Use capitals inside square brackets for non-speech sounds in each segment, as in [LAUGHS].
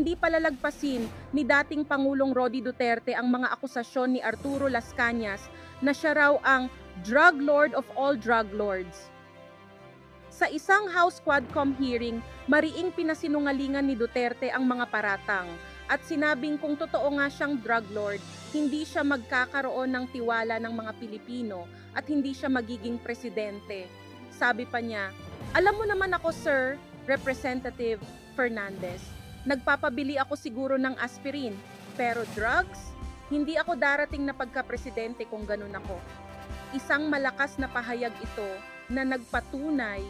hindi palalagpasin ni dating Pangulong Rodi Duterte ang mga akusasyon ni Arturo Las Cañas na siya raw ang drug lord of all drug lords. Sa isang House Quadcom hearing, mariing pinasinungalingan ni Duterte ang mga paratang at sinabing kung totoo nga siyang drug lord, hindi siya magkakaroon ng tiwala ng mga Pilipino at hindi siya magiging presidente. Sabi pa niya, alam mo naman ako sir, Representative Fernandez. Nagpapabili ako siguro ng aspirin, pero drugs? Hindi ako darating na pagka-presidente kung ganun ako. Isang malakas na pahayag ito na nagpatunay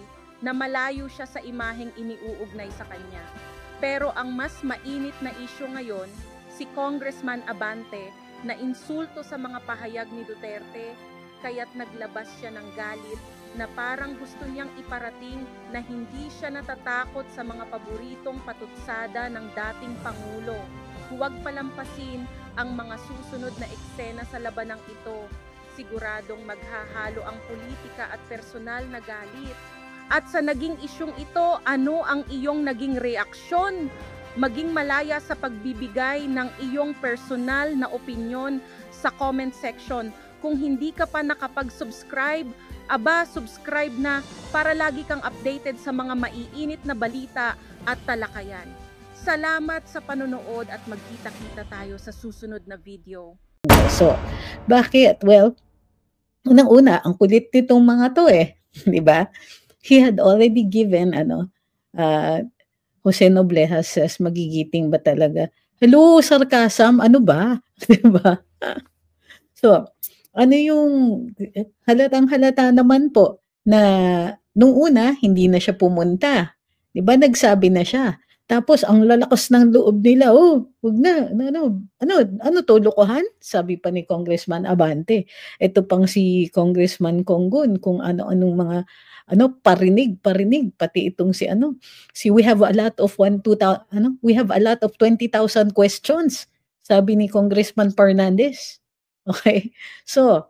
na malayo siya sa imaheng iniuugnay sa kanya. Pero ang mas mainit na isyo ngayon, si Congressman Abante na insulto sa mga pahayag ni Duterte, kaya't naglabas siya ng galit na parang gusto niyang iparating na hindi siya natatakot sa mga paboritong patutsada ng dating Pangulo. Huwag palampasin ang mga susunod na eksena sa labanang ito. Siguradong maghahalo ang politika at personal na galit. At sa naging isyong ito, ano ang iyong naging reaksyon? Maging malaya sa pagbibigay ng iyong personal na opinyon sa comment section. Kung hindi ka pa nakapag-subscribe, Aba, subscribe na para lagi kang updated sa mga maiinit na balita at talakayan. Salamat sa panonood at magkita-kita tayo sa susunod na video. So, bakit? Well, unang-una, ang kulit nitong mga to eh, [LAUGHS] 'di ba? He had already given ano uh, Jose Nobleja says magigiting ba talaga? Hello, sarcasm, ano ba? [LAUGHS] 'Di ba? so, ano yung eh, halatang halata naman po na nung una hindi na siya pumunta. 'Di ba? Nagsabi na siya. Tapos ang lalakas ng loob nila, oh, wag na, ano, ano, ano, ano to, lokohan? Sabi pa ni Congressman Abante. Ito pang si Congressman Conggun, kung ano-anong mga, ano, parinig, parinig, pati itong si ano, si we have a lot of one, two, ano, we have a lot of 20,000 questions, sabi ni Congressman Fernandez. Okay? So,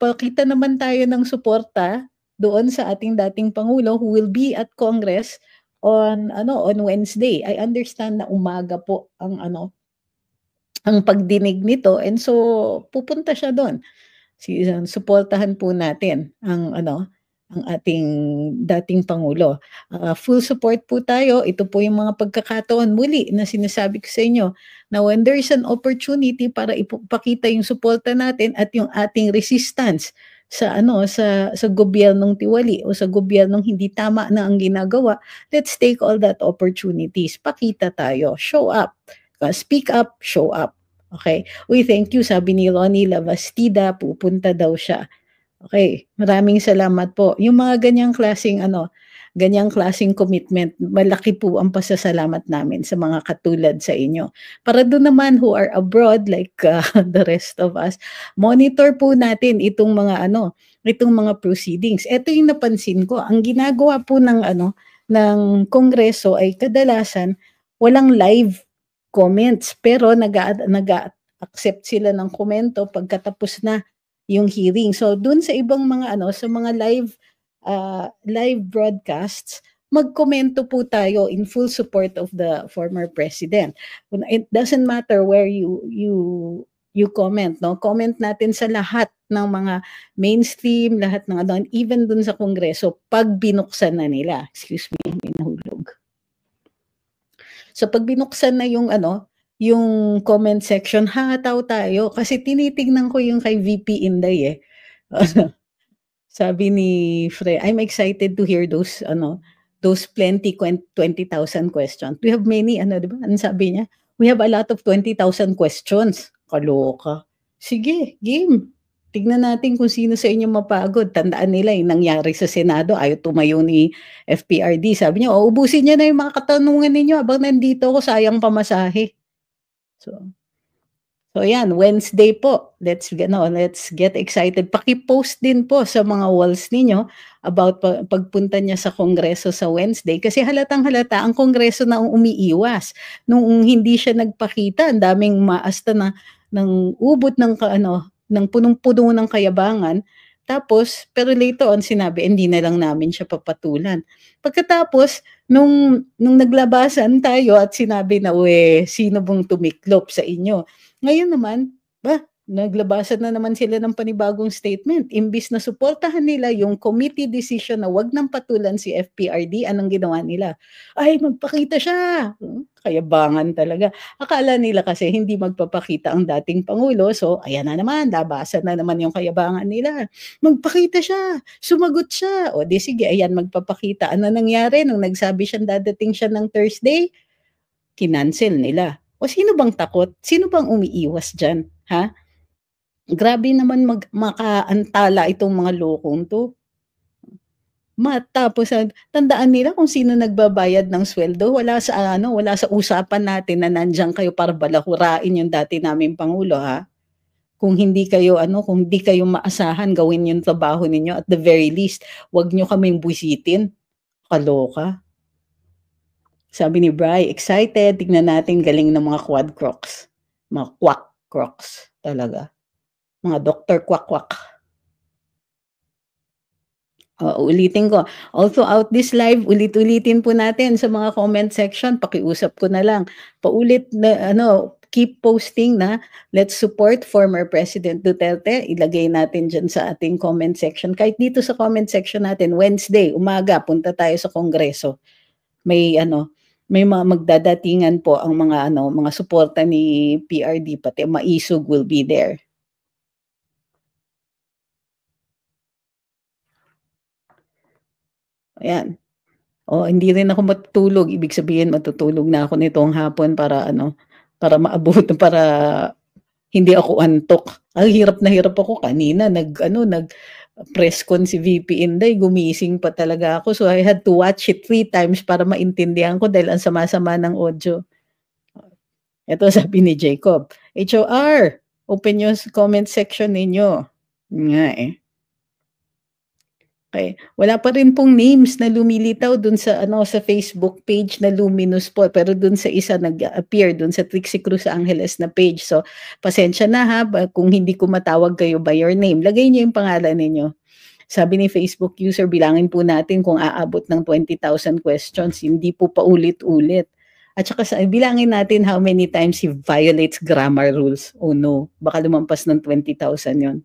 pakita naman tayo ng suporta doon sa ating dating Pangulo who will be at Congress on ano on Wednesday. I understand na umaga po ang ano ang pagdinig nito and so pupunta siya doon. Si suportahan po natin ang ano ang ating dating Pangulo. Uh, full support po tayo. Ito po yung mga pagkakataon muli na sinasabi ko sa inyo na when there is an opportunity para ipakita yung suporta natin at yung ating resistance sa ano sa sa gobyernong tiwali o sa gobyernong hindi tama na ang ginagawa let's take all that opportunities pakita tayo show up uh, speak up show up okay we thank you sabi ni Ronnie Lavastida pupunta daw siya Okay, maraming salamat po. Yung mga ganyang klasing ano, ganyang klasing commitment, malaki po ang pasasalamat namin sa mga katulad sa inyo. Para doon naman who are abroad like uh, [LAUGHS] the rest of us, monitor po natin itong mga ano, itong mga proceedings. Ito yung napansin ko, ang ginagawa po ng ano ng kongreso ay kadalasan walang live comments pero nag accept sila ng komento pagkatapos na yung hearing. So doon sa ibang mga ano, sa mga live uh, live broadcasts, magkomento po tayo in full support of the former president. It doesn't matter where you you you comment, no? Comment natin sa lahat ng mga mainstream, lahat ng ano, even dun sa kongreso pag binuksan na nila. Excuse me, minahulog. So pag binuksan na yung ano, yung comment section, hataw tayo. Kasi tinitignan ko yung kay VP Inday eh. [LAUGHS] Sabi ni Fre, I'm excited to hear those, ano, those plenty 20,000 questions. We have many, ano, di ba? Ano sabi niya? We have a lot of 20,000 questions. Kaloka. Sige, game. Tignan natin kung sino sa inyo mapagod. Tandaan nila yung nangyari sa Senado. Ayaw tumayo ni FPRD. Sabi niya, oh, ubusin niya na yung mga katanungan ninyo habang nandito ako, sayang pamasahe. So, so yan, Wednesday po. Let's get, no, let's get excited. Paki-post din po sa mga walls ninyo about pagpunta niya sa kongreso sa Wednesday kasi halatang halata ang kongreso na umiiwas. Nung hindi siya nagpakita, ang daming maasta na ng ubot ng ano, ng punong-puno ng kayabangan tapos, pero later on sinabi, hindi na lang namin siya papatulan. Pagkatapos, nung, nung naglabasan tayo at sinabi na, we, sino bang tumiklop sa inyo? Ngayon naman, ba, naglabasan na naman sila ng panibagong statement. Imbis na suportahan nila yung committee decision na wag nang patulan si FPRD, anong ginawa nila? Ay, magpakita siya! Hmm, kayabangan talaga. Akala nila kasi hindi magpapakita ang dating Pangulo, so ayan na naman, labasan na naman yung kayabangan nila. Magpakita siya! Sumagot siya! O di sige, ayan, magpapakita. Ano nangyari nung nagsabi siya dadating siya ng Thursday? Kinansel nila. O sino bang takot? Sino bang umiiwas dyan? Ha? Grabe naman mag makaantala itong mga lokong to. Matapos tandaan nila kung sino nagbabayad ng sweldo, wala sa ano, wala sa usapan natin na nandiyan kayo para balahurain yung dati naming pangulo ha. Kung hindi kayo ano, kung hindi kayo maasahan gawin yung trabaho ninyo at the very least, wag nyo kaming busitin. Kaloka. Sabi ni Bry, excited, tignan natin galing ng mga quad crocs. Mga quack crocs talaga. Mga doktor kwak-kwak. O, ulitin ko. Also out this live, ulit-ulitin po natin sa mga comment section. Pakiusap ko na lang. Paulit na, ano, keep posting na let's support former President Duterte. Ilagay natin dyan sa ating comment section. Kahit dito sa comment section natin, Wednesday, umaga, punta tayo sa Kongreso. May ano, may mga magdadatingan po ang mga ano, mga suporta ni PRD pati Maisog will be there. Ayan. O, hindi rin ako matutulog. Ibig sabihin, matutulog na ako nitong hapon para ano, para maabot, [LAUGHS] para hindi ako antok. Ang hirap na hirap ako kanina. Nag, ano, nag, press con si VP Inday, gumising pa talaga ako. So I had to watch it three times para maintindihan ko dahil ang sama-sama ng audio. Ito [LAUGHS] sabi ni Jacob, HR, open yung comment section ninyo. Nga eh. Okay. Wala pa rin pong names na lumilitaw dun sa ano sa Facebook page na Luminous po pero dun sa isa nag-appear dun sa Trixie Cruz Angeles na page. So pasensya na ha kung hindi ko matawag kayo by your name. Lagay niyo yung pangalan ninyo. Sabi ni Facebook user bilangin po natin kung aabot ng 20,000 questions, hindi po paulit-ulit. At saka sa, bilangin natin how many times he violates grammar rules. Oh no, baka lumampas ng 20,000 yon.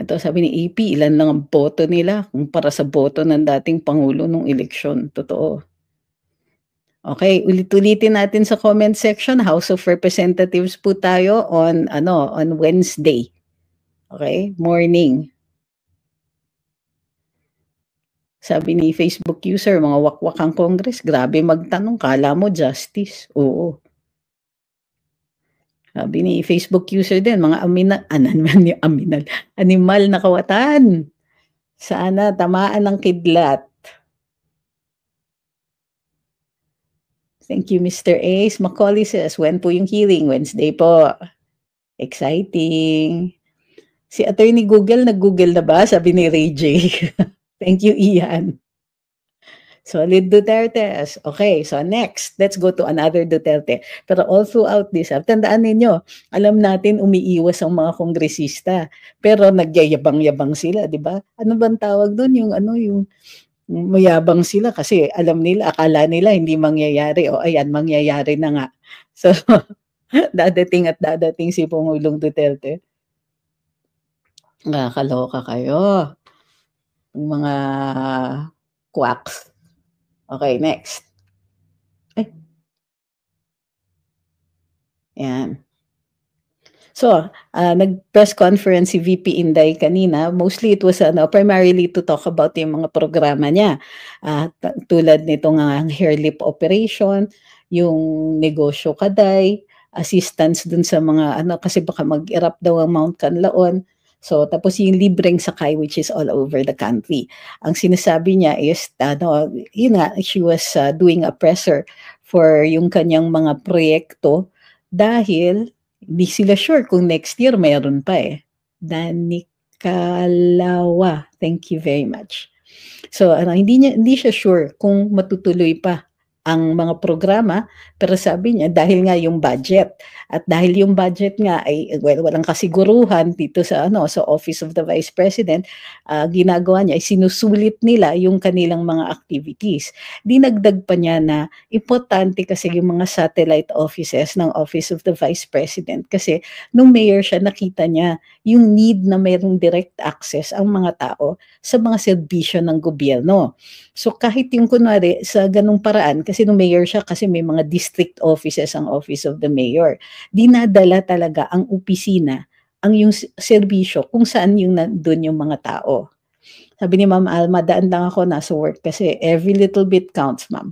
Ito sabi ni AP, e ilan lang ang boto nila kung para sa boto ng dating Pangulo nung eleksyon. Totoo. Okay, ulit-ulitin natin sa comment section. House of Representatives po tayo on, ano, on Wednesday. Okay, morning. Sabi ni Facebook user, mga wakwakang Congress, grabe magtanong, kala mo justice. Oo. Sabi ni Facebook user din, mga amina, [LAUGHS] anan, man ni aminal, animal na kawatan. Sana tamaan ng kidlat. Thank you, Mr. Ace. Macaulay says, when po yung hearing? Wednesday po. Exciting. Si Attorney Google, nag-Google na ba? Sabi ni Ray J. [LAUGHS] Thank you, Ian. So, with Duterte, okay, so next, let's go to another Duterte. Pero all throughout this, ah, tandaan ninyo, alam natin umiiwas ang mga kongresista. Pero nagyayabang-yabang sila, di ba? Ano bang tawag doon? Yung ano, yung mayabang sila kasi alam nila, akala nila hindi mangyayari o ayan, mangyayari na nga. [LAUGHS] So, [LAUGHS] dadating at dadating si Pangulong Duterte. Nakakaloka kayo. Mga quacks. Okay, next. Ay. Yan. So, uh, nag-press conference si VP Inday kanina. Mostly it was ano, primarily to talk about yung mga programa niya. Uh, tulad nitong uh, hair lip operation, yung negosyo kaday, assistance dun sa mga ano kasi baka mag-erupt daw ang Mount Kanlaon So tapos yung libreng sakay which is all over the country. Ang sinasabi niya is ano, yun nga, she was uh, doing a presser for yung kanyang mga proyekto dahil hindi sila sure kung next year mayroon pa eh. Danikalawa. Thank you very much. So ano, hindi niya hindi siya sure kung matutuloy pa ang mga programa pero sabi niya dahil nga yung budget at dahil yung budget nga ay well walang kasiguruhan dito sa ano sa Office of the Vice President uh, ginagawa niya ay sinusulit nila yung kanilang mga activities dinagdag pa niya na importante kasi yung mga satellite offices ng Office of the Vice President kasi nung mayor siya nakita niya yung need na mayroong direct access ang mga tao sa mga serbisyo ng gobyerno so kahit yung kunwari sa ganung paraan kasi nung mayor siya, kasi may mga district offices ang office of the mayor. Dinadala talaga ang opisina, ang yung serbisyo, kung saan yung nandun yung mga tao. Sabi ni Ma'am Alma, daan lang ako nasa work kasi every little bit counts, Ma'am.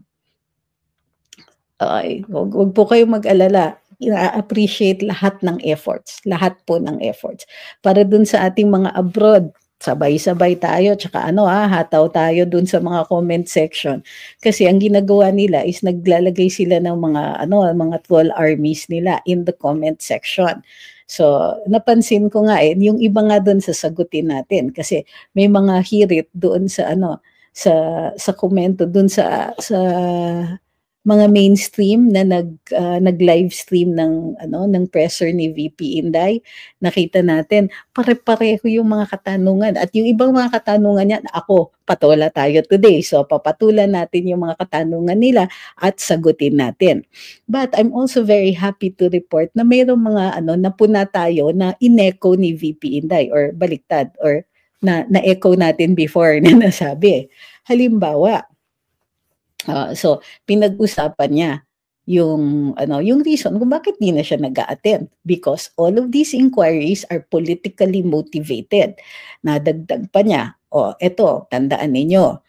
Ay, wag, wag po kayong mag-alala. Ina-appreciate lahat ng efforts, lahat po ng efforts. Para dun sa ating mga abroad sabay-sabay tayo tsaka ano ha, ah, hataw tayo dun sa mga comment section. Kasi ang ginagawa nila is naglalagay sila ng mga ano, mga troll armies nila in the comment section. So, napansin ko nga eh, yung iba nga doon sagutin natin kasi may mga hirit doon sa ano, sa sa komento doon sa sa mga mainstream na nag uh, nag-live stream ng ano ng presser ni VP Inday, nakita natin pare-pareho yung mga katanungan at yung ibang mga katanungan niya ako patola tayo today. So papatulan natin yung mga katanungan nila at sagutin natin. But I'm also very happy to report na mayroong mga ano napuna tayo na ineko ni VP Inday or baliktad or na na-echo natin before [LAUGHS] na nasabi. Halimbawa, Uh, so, pinag-usapan niya yung ano yung reason kung bakit di na siya nag attend because all of these inquiries are politically motivated nadagdag pa niya oh eto tandaan ninyo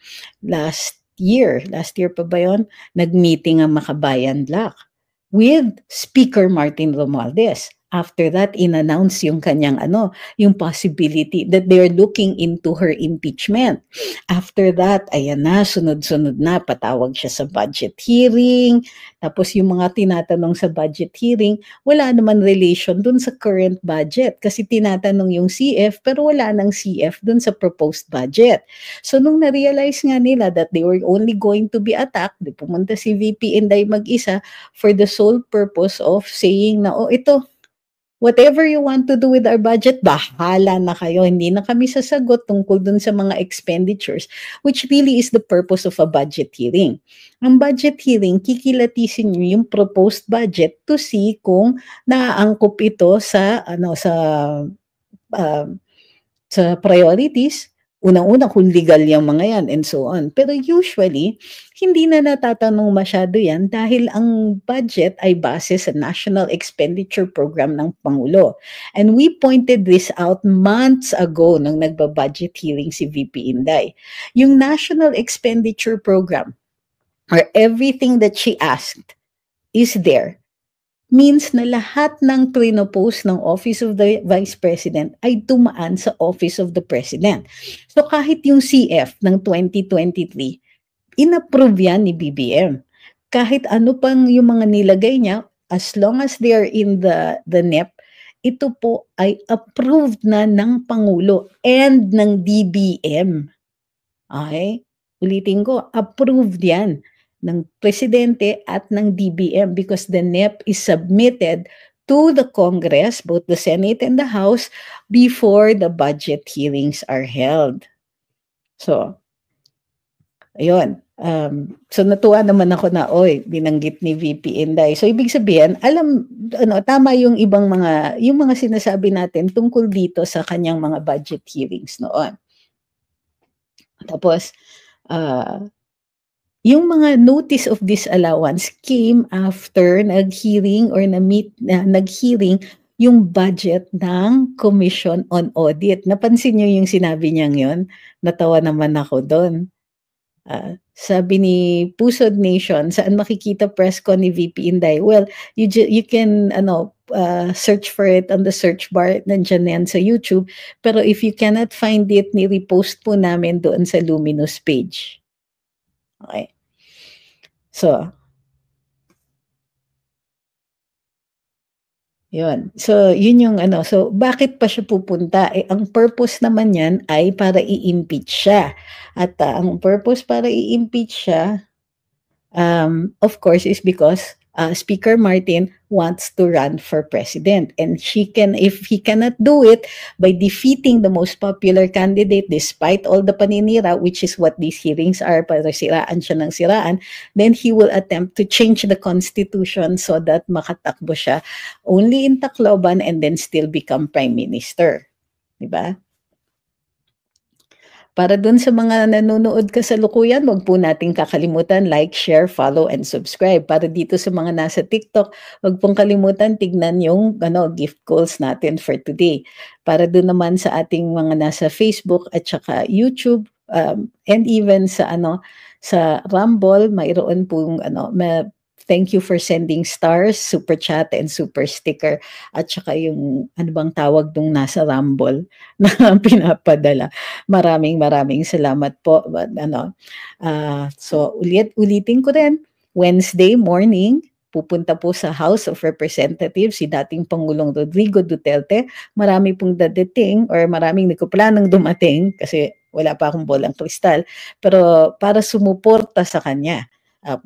last year last year pa ba yon nagmeeting ang Makabayan Black with Speaker Martin Romualdez after that, inannounce yung kanyang ano, yung possibility that they are looking into her impeachment. After that, ayan na, sunod-sunod na, patawag siya sa budget hearing. Tapos yung mga tinatanong sa budget hearing, wala naman relation dun sa current budget kasi tinatanong yung CF pero wala nang CF dun sa proposed budget. So nung na-realize nga nila that they were only going to be attacked, di pumunta si VP Inday mag-isa for the sole purpose of saying na, oh, ito, whatever you want to do with our budget, bahala na kayo. Hindi na kami sasagot tungkol dun sa mga expenditures, which really is the purpose of a budget hearing. Ang budget hearing, kikilatisin nyo yung proposed budget to see kung naaangkop ito sa, ano, sa, uh, sa priorities unang-una kung legal yung mga yan and so on. Pero usually, hindi na natatanong masyado yan dahil ang budget ay base sa National Expenditure Program ng Pangulo. And we pointed this out months ago nang nagbabudget hearing si VP Inday. Yung National Expenditure Program, or everything that she asked, is there means na lahat ng prinopose ng Office of the Vice President ay tumaan sa Office of the President. So kahit yung CF ng 2023, inapprove yan ni BBM. Kahit ano pang yung mga nilagay niya, as long as they are in the, the NEP, ito po ay approved na ng Pangulo and ng DBM. Okay? Ulitin ko, approved yan ng presidente at ng DBM because the NEP is submitted to the Congress, both the Senate and the House, before the budget hearings are held. So, ayun. Um, so natuwa naman ako na, oy, binanggit ni VP Inday. So ibig sabihin, alam, ano, tama yung ibang mga, yung mga sinasabi natin tungkol dito sa kanyang mga budget hearings noon. Tapos, uh, yung mga notice of disallowance came after nag-hearing or na-meet, na, nag-hearing yung budget ng Commission on Audit. Napansin niyo yung sinabi niya yun? Natawa naman ako doon. Uh, ah, sabi ni Pusod Nation, saan makikita press ko ni VP Inday? Well, you you can ano uh, search for it on the search bar, nandiyan na yan sa YouTube. Pero if you cannot find it, ni-repost po namin doon sa Luminous page. Okay. So, Yun. So, yun yung ano. So, bakit pa siya pupunta? Eh, ang purpose naman yan ay para i-impeach siya. At uh, ang purpose para i-impeach siya, um, of course, is because uh, Speaker Martin wants to run for president. And she can, if he cannot do it by defeating the most popular candidate despite all the paninira, which is what these hearings are, para siraan siya ng siraan, then he will attempt to change the constitution so that makatakbo siya only in Tacloban and then still become prime minister. Diba? Para dun sa mga nanonood ka sa lukuyan, wag po nating kakalimutan like, share, follow, and subscribe. Para dito sa mga nasa TikTok, wag pong kalimutan tignan yung ano, gift calls natin for today. Para dun naman sa ating mga nasa Facebook at saka YouTube, um, and even sa ano sa Rumble mayroon pong ano may Thank you for sending stars, super chat, and super sticker. At saka yung ano bang tawag dong nasa Rumble [LAUGHS] na pinapadala. Maraming maraming salamat po. But, ano, uh, so ulit, ulitin ko rin, Wednesday morning, pupunta po sa House of Representatives si dating Pangulong Rodrigo Duterte. Marami pong dadating or maraming nagkaplanang dumating kasi wala pa akong bolang kristal. Pero para sumuporta sa kanya, uh,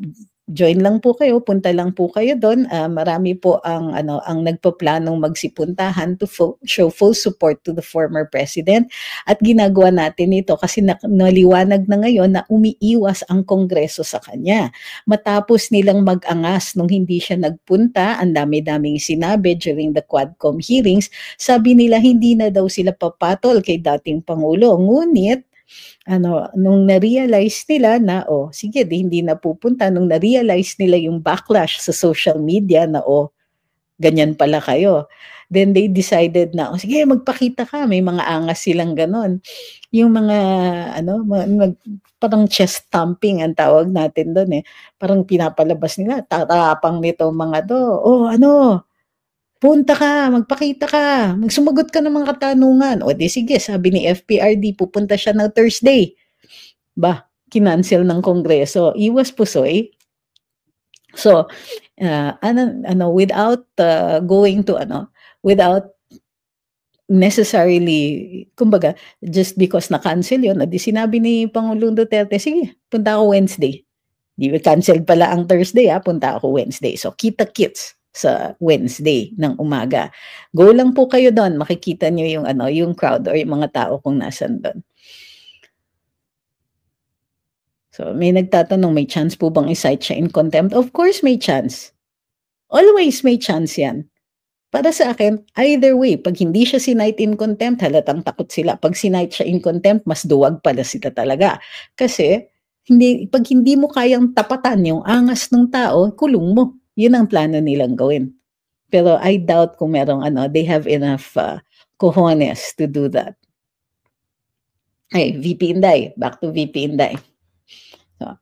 join lang po kayo, punta lang po kayo doon. Uh, ah, marami po ang ano ang nagpaplanong magsipuntahan to fo- show full support to the former president at ginagawa natin ito kasi na- naliwanag na ngayon na umiiwas ang kongreso sa kanya. Matapos nilang mag-angas nung hindi siya nagpunta, ang dami-daming sinabi during the Quadcom hearings, sabi nila hindi na daw sila papatol kay dating pangulo. Ngunit ano, nung na-realize nila na, oh, sige, di hindi na pupunta, nung na-realize nila yung backlash sa social media na, oh, ganyan pala kayo. Then they decided na, oh, sige, magpakita ka, may mga angas silang ganon. Yung mga, ano, mag, parang chest thumping ang tawag natin doon eh. Parang pinapalabas nila, tatapang nito mga to, oh, ano, Punta ka, magpakita ka, magsumagot ka ng mga katanungan. O di sige, sabi ni FPRD, pupunta siya ng Thursday. Ba, kinansel ng Kongreso. Iwas pusoy. So, uh, ano, ano, without uh, going to, ano, without necessarily, kumbaga, just because na-cancel yun, adi sinabi ni Pangulong Duterte, sige, punta ako Wednesday. Di ba, cancel pala ang Thursday, ha? Ah, punta ako Wednesday. So, kita-kits sa Wednesday ng umaga. Go lang po kayo doon, makikita nyo yung, ano, yung crowd or yung mga tao kung nasan doon. So, may nagtatanong, may chance po bang isight siya in contempt? Of course, may chance. Always may chance yan. Para sa akin, either way, pag hindi siya sinight in contempt, halatang takot sila. Pag sinight siya in contempt, mas duwag pala sila talaga. Kasi, hindi, pag hindi mo kayang tapatan yung angas ng tao, kulong mo. Yun ang plano nilang gawin. Pero I doubt kung merong ano, they have enough uh, cojones to do that. Ay, VP Inday. Back to VP Inday. So,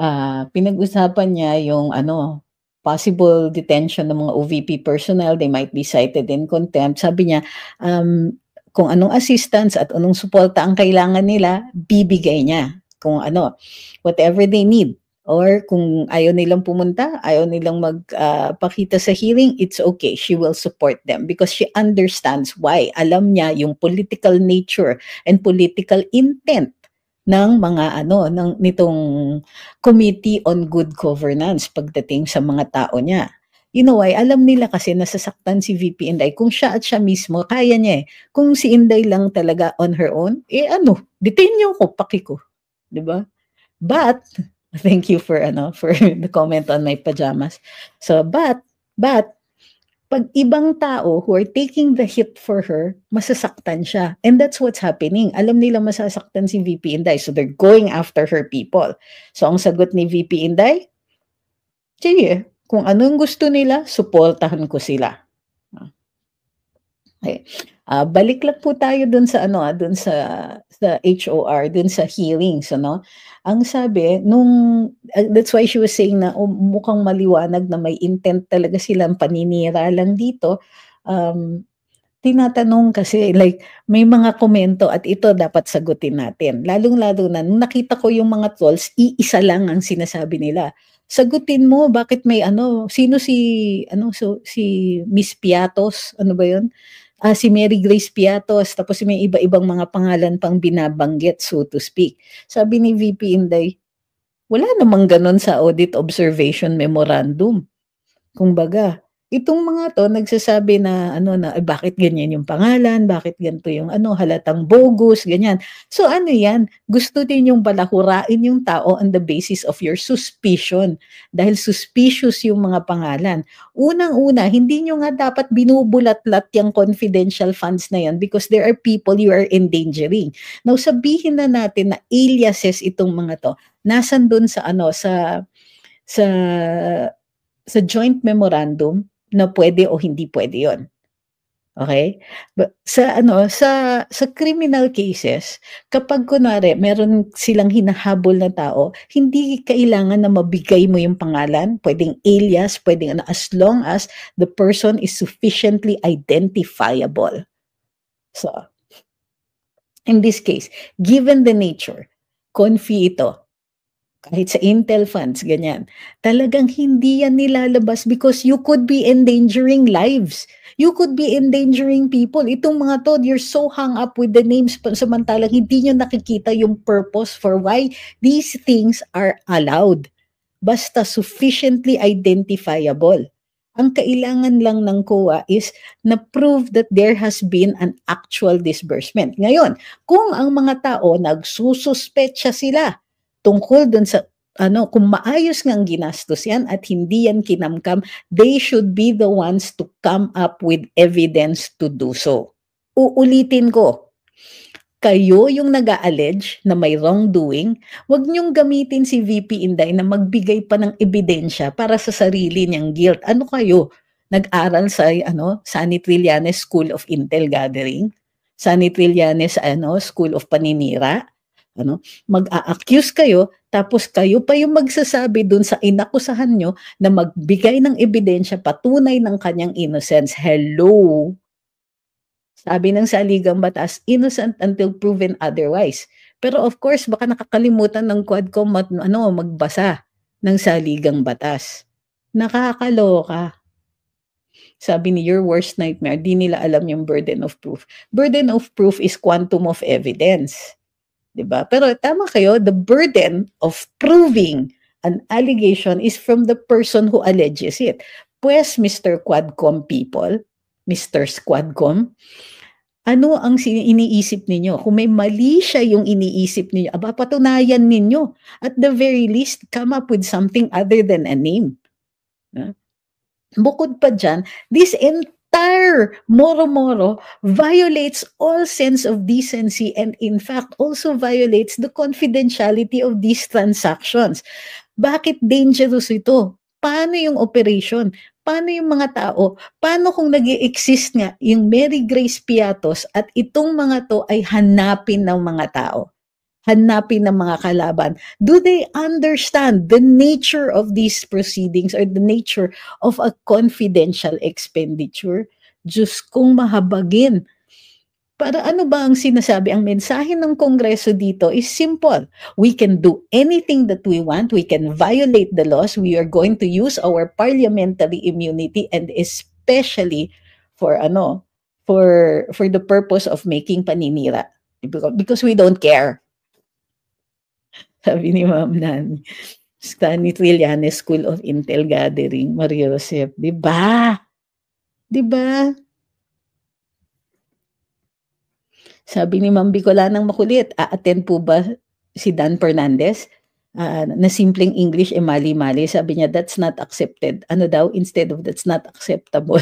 uh, pinag-usapan niya yung ano, possible detention ng mga OVP personnel. They might be cited in contempt. Sabi niya, um, kung anong assistance at anong suporta ang kailangan nila, bibigay niya. Kung ano, whatever they need, Or kung ayaw nilang pumunta, ayaw nilang magpakita ah, uh, sa hearing, it's okay. She will support them because she understands why. Alam niya yung political nature and political intent ng mga ano ng nitong Committee on Good Governance pagdating sa mga tao niya you know why, alam nila kasi nasasaktan si VP Inday. Kung siya at siya mismo, kaya niya eh. Kung si Inday lang talaga on her own, eh ano, detain niyo ko, paki ko. ba? Diba? But, [LAUGHS] Thank you for ano for [LAUGHS] the comment on my pajamas. So but but pag ibang tao who are taking the hit for her, masasaktan siya. And that's what's happening. Alam nila masasaktan si VP Inday. So they're going after her people. So ang sagot ni VP Inday, sige, kung anong gusto nila, suportahan ko sila. Ah. Okay. Uh, ah, balik lang po tayo dun sa ano, ah, dun sa sa HOR, dun sa hearings, ano. Ang sabi nung uh, that's why she was saying na oh, mukhang maliwanag na may intent talaga silang paninira lang dito. Um, tinatanong kasi like may mga komento at ito dapat sagutin natin. Lalong-lalo na nung nakita ko yung mga trolls, iisa lang ang sinasabi nila. Sagutin mo bakit may ano, sino si ano so si Miss Piatos, ano ba 'yon? uh, si Mary Grace Piatos, tapos may iba-ibang mga pangalan pang binabanggit, so to speak. Sabi ni VP Inday, wala namang ganon sa audit observation memorandum. Kumbaga, itong mga to nagsasabi na ano na eh, bakit ganyan yung pangalan, bakit ganito yung ano halatang bogus, ganyan. So ano 'yan? Gusto din yung balahurain yung tao on the basis of your suspicion dahil suspicious yung mga pangalan. Unang-una, hindi nyo nga dapat binubulat-lat yung confidential funds na yan because there are people you are endangering. Now sabihin na natin na aliases itong mga to. Nasaan doon sa ano sa sa sa joint memorandum na pwede o hindi pwede yon. Okay? sa ano, sa sa criminal cases, kapag kunwari meron silang hinahabol na tao, hindi kailangan na mabigay mo yung pangalan, pwedeng alias, pwedeng ano as long as the person is sufficiently identifiable. So, in this case, given the nature, confi ito, kahit sa Intel funds, ganyan, talagang hindi yan nilalabas because you could be endangering lives. You could be endangering people. Itong mga to, you're so hung up with the names samantalang hindi nyo nakikita yung purpose for why these things are allowed. Basta sufficiently identifiable. Ang kailangan lang ng COA is na prove that there has been an actual disbursement. Ngayon, kung ang mga tao nagsususpetsa sila tungkol dun sa ano, kung maayos nga ginastos yan at hindi yan kinamkam, they should be the ones to come up with evidence to do so. Uulitin ko, kayo yung nag allege na may wrongdoing, wag niyong gamitin si VP Inday na magbigay pa ng ebidensya para sa sarili niyang guilt. Ano kayo? Nag-aral sa ano, Sani Trillanes School of Intel Gathering? Sani Trillanes ano, School of Paninira? ano, mag accuse kayo, tapos kayo pa yung magsasabi dun sa inakusahan nyo na magbigay ng ebidensya patunay ng kanyang innocence. Hello! Sabi ng saligang batas, innocent until proven otherwise. Pero of course, baka nakakalimutan ng Quadcom at ano, magbasa ng saligang batas. Nakakaloka. Sabi ni your worst nightmare, di nila alam yung burden of proof. Burden of proof is quantum of evidence 'di ba? Pero tama kayo, the burden of proving an allegation is from the person who alleges it. Pues Mr. Quadcom people, Mr. Squadcom, ano ang iniisip ninyo? Kung may mali siya yung iniisip ninyo, aba patunayan ninyo. At the very least, come up with something other than a name. Huh? Bukod pa dyan, this entire entire Moro-Moro violates all sense of decency and in fact also violates the confidentiality of these transactions. Bakit dangerous ito? Paano yung operation? Paano yung mga tao? Paano kung nag exist nga yung Mary Grace Piatos at itong mga to ay hanapin ng mga tao? hanapin ng mga kalaban. Do they understand the nature of these proceedings or the nature of a confidential expenditure? Diyos kong mahabagin. Para ano ba ang sinasabi? Ang mensahe ng Kongreso dito is simple. We can do anything that we want. We can violate the laws. We are going to use our parliamentary immunity and especially for ano, for for the purpose of making paninira. Because we don't care sabi ni Ma'am Nani. Stanley Trillanes School of Intel Gathering, Maria Rosep. Di ba? Di ba? Sabi ni Ma'am Bicola nang makulit, a-attend po ba si Dan Fernandez? Uh, na simpleng English, e mali-mali. Sabi niya, that's not accepted. Ano daw? Instead of that's not acceptable.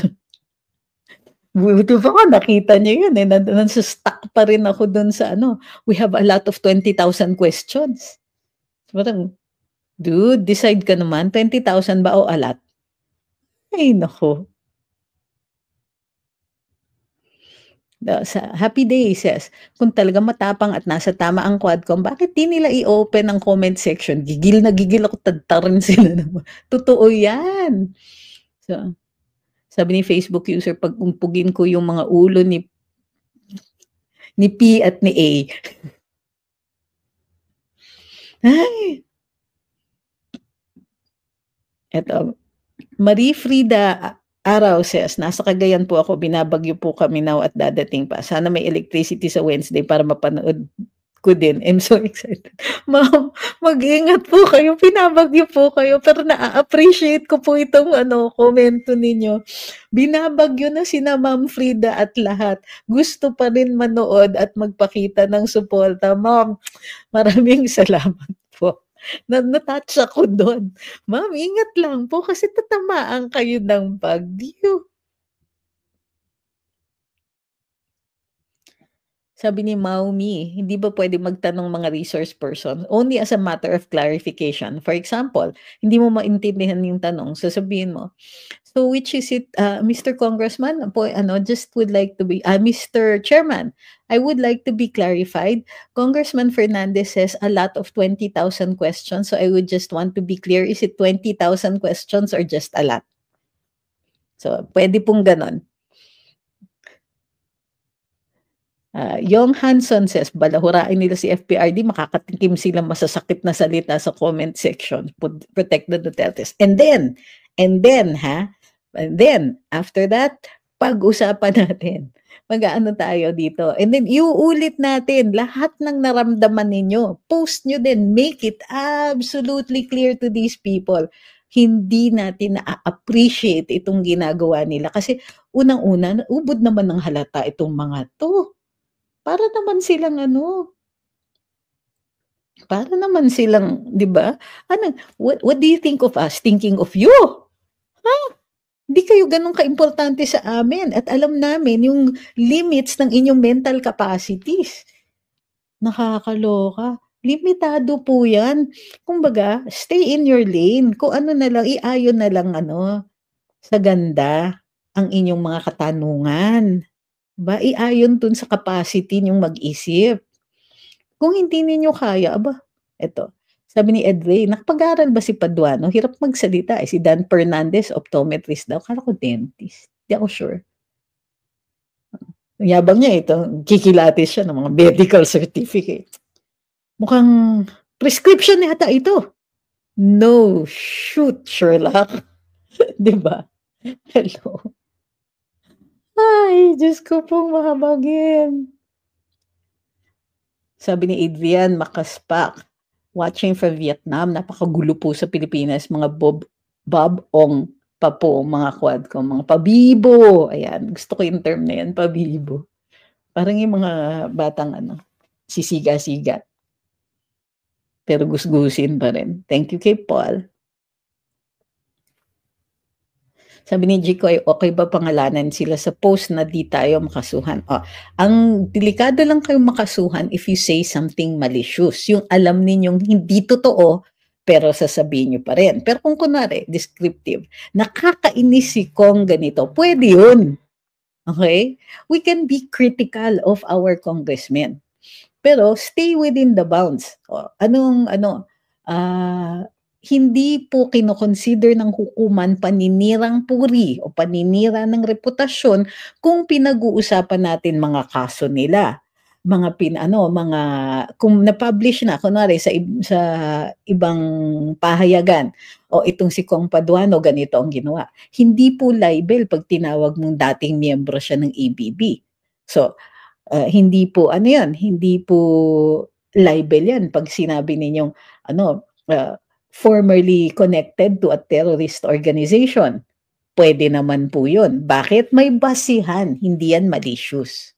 [LAUGHS] Buti pa ko, nakita niya yun eh. Nandun, nandun, stuck pa rin ako dun sa ano. We have a lot of 20,000 questions. Parang, dude, decide ka naman, 20,000 ba o alat? Ay, nako. Sa Happy Day says, kung talaga matapang at nasa tama ang quad ko bakit di nila i-open ang comment section? Gigil na gigil ako, tadtarin sila [LAUGHS] naman. Totoo yan. So, sabi ni Facebook user, pag umpugin ko yung mga ulo ni ni P at ni A. [LAUGHS] Ay! Ito, Marie Frida Araw says, nasa Cagayan po ako, binabagyo po kami now at dadating pa. Sana may electricity sa Wednesday para mapanood ko din. I'm so excited. [LAUGHS] Ma'am, mag-ingat po kayo. Pinabagyo po kayo. Pero na-appreciate ko po itong ano, komento ninyo. Binabagyo na sina Ma'am Frida at lahat. Gusto pa rin manood at magpakita ng suporta. Ma'am, maraming [LAUGHS] salamat po na touch ako doon. Ma'am, ingat lang po kasi tatamaan kayo ng bagyo. Sabi ni Maumi, hindi ba pwede magtanong mga resource person only as a matter of clarification? For example, hindi mo maintindihan yung tanong, sasabihin mo, so which is it, uh, Mr. Congressman, po, ano, just would like to be, uh, Mr. Chairman, I would like to be clarified. Congressman Fernandez says a lot of 20,000 questions, so I would just want to be clear, is it 20,000 questions or just a lot? So, pwede pong ganon. Uh, Yong Hanson says, balahurain nila si FPRD, makakatikim sila masasakit na salita sa comment section. Protect the Dutertes. And then, and then, ha? And then, after that, pag-usapan [LAUGHS] natin. mag aano tayo dito. And then, iuulit natin lahat ng naramdaman ninyo. Post nyo din. Make it absolutely clear to these people. Hindi natin na-appreciate itong ginagawa nila. Kasi, unang-una, ubod naman ng halata itong mga to para naman silang ano, para naman silang, di ba? Ano, what, what do you think of us? Thinking of you. ha Hindi kayo ganun kaimportante sa amin. At alam namin yung limits ng inyong mental capacities. Nakakaloka. Limitado po yan. Kumbaga, stay in your lane. Kung ano na lang, iayon na lang ano, sa ganda ang inyong mga katanungan ba iayon dun sa capacity niyong mag-isip. Kung hindi ninyo kaya, aba, eto. Sabi ni Edley, nakapag-aral ba si Paduano? Hirap magsalita. Eh, si Dan Fernandez, optometrist daw. Kala ko dentist. Hindi ako sure. Yabang niya ito. Kikilatis siya ng mga medical certificate. Mukhang prescription na ata ito. No, shoot, Sherlock. [LAUGHS] ba? Diba? Hello. Ay, Diyos ko pong mahabagin. Sabi ni Adrian Makaspak, watching from Vietnam, napakagulo po sa Pilipinas, mga Bob, Bob Ong pa po, mga quad ko, mga pabibo. Ayan, gusto ko yung term na yan, pabibo. Parang yung mga batang ano, sisiga-siga. Pero gusgusin pa rin. Thank you kay Paul. Sabi ni Jico ay okay ba pangalanan sila sa post na di tayo makasuhan? Oh, ang delikado lang kayo makasuhan if you say something malicious. Yung alam ninyong hindi totoo, pero sasabihin nyo pa rin. Pero kung kunwari, descriptive, nakakainis si Kong ganito, pwede yun. Okay? We can be critical of our congressmen. Pero stay within the bounds. O, anong, ano, uh, hindi po kinoconsider ng hukuman paninirang puri o paninira ng reputasyon kung pinag-uusapan natin mga kaso nila mga pin ano mga kung na-publish na kunwari sa sa ibang pahayagan o itong si Kong Paduano ganito ang ginawa hindi po libel pag tinawag mong dating miyembro siya ng ABB so uh, hindi po ano yan hindi po libel yan pag sinabi ninyong ano uh, formerly connected to a terrorist organization. Pwede naman po yun. Bakit? May basihan. Hindi yan malicious.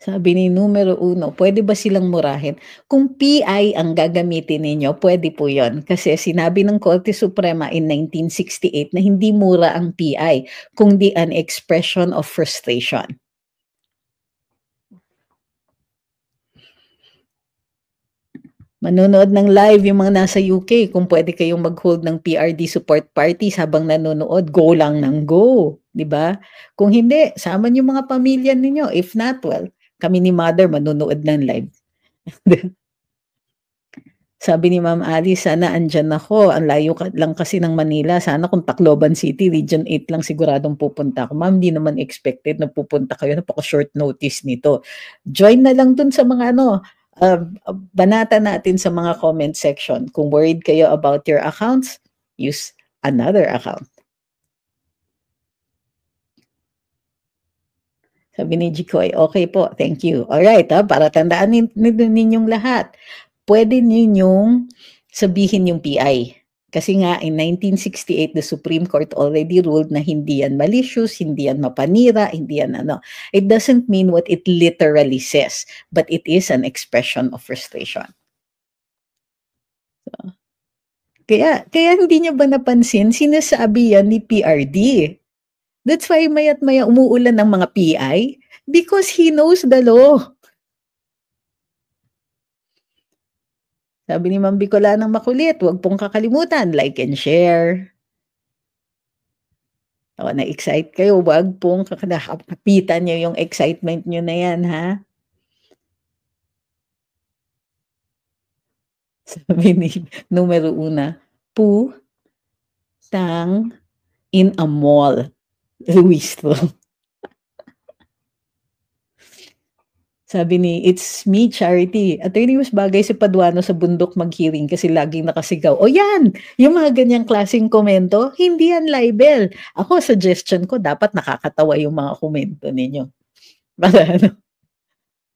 Sabi ni numero uno, pwede ba silang murahin? Kung PI ang gagamitin ninyo, pwede po yon. Kasi sinabi ng Korte Suprema in 1968 na hindi mura ang PI, kundi an expression of frustration. Manonood ng live yung mga nasa UK. Kung pwede kayong mag-hold ng PRD support party habang nanonood, go lang ng go. 'di ba? Kung hindi, sama niyo mga pamilya ninyo. If not, well, kami ni mother manonood ng live. [LAUGHS] Sabi ni Ma'am Ali, sana andyan ako. Ang layo ka lang kasi ng Manila. Sana kung Tacloban City, Region 8 lang siguradong pupunta ako. Ma'am, di naman expected na pupunta kayo. Napaka short notice nito. Join na lang dun sa mga ano, uh, banata natin sa mga comment section. Kung worried kayo about your accounts, use another account. Sabi ni Jikoy, okay po, thank you. Alright, ha, ah, para tandaan ninyong lahat. Pwede ninyong sabihin yung PI. Kasi nga, in 1968, the Supreme Court already ruled na hindi yan malicious, hindi yan mapanira, hindi yan ano. It doesn't mean what it literally says, but it is an expression of frustration. So, kaya, kaya hindi niya ba napansin, sinasabi yan ni PRD. That's why maya't maya umuulan ng mga PI because he knows the law. Sabi ni Ma'am Bicola ng makulit, huwag pong kakalimutan, like and share. Ako, na-excite kayo, huwag pong kapitan niyo yung excitement niyo na yan, ha? [LAUGHS] Sabi ni numero una, pu tang in a mall. Luis Sabi ni, it's me, Charity. Attorney, mas bagay si Paduano sa bundok mag kasi laging nakasigaw. O yan, yung mga ganyang klaseng komento, hindi yan libel. Ako, suggestion ko, dapat nakakatawa yung mga komento ninyo. Para [LAUGHS] ano,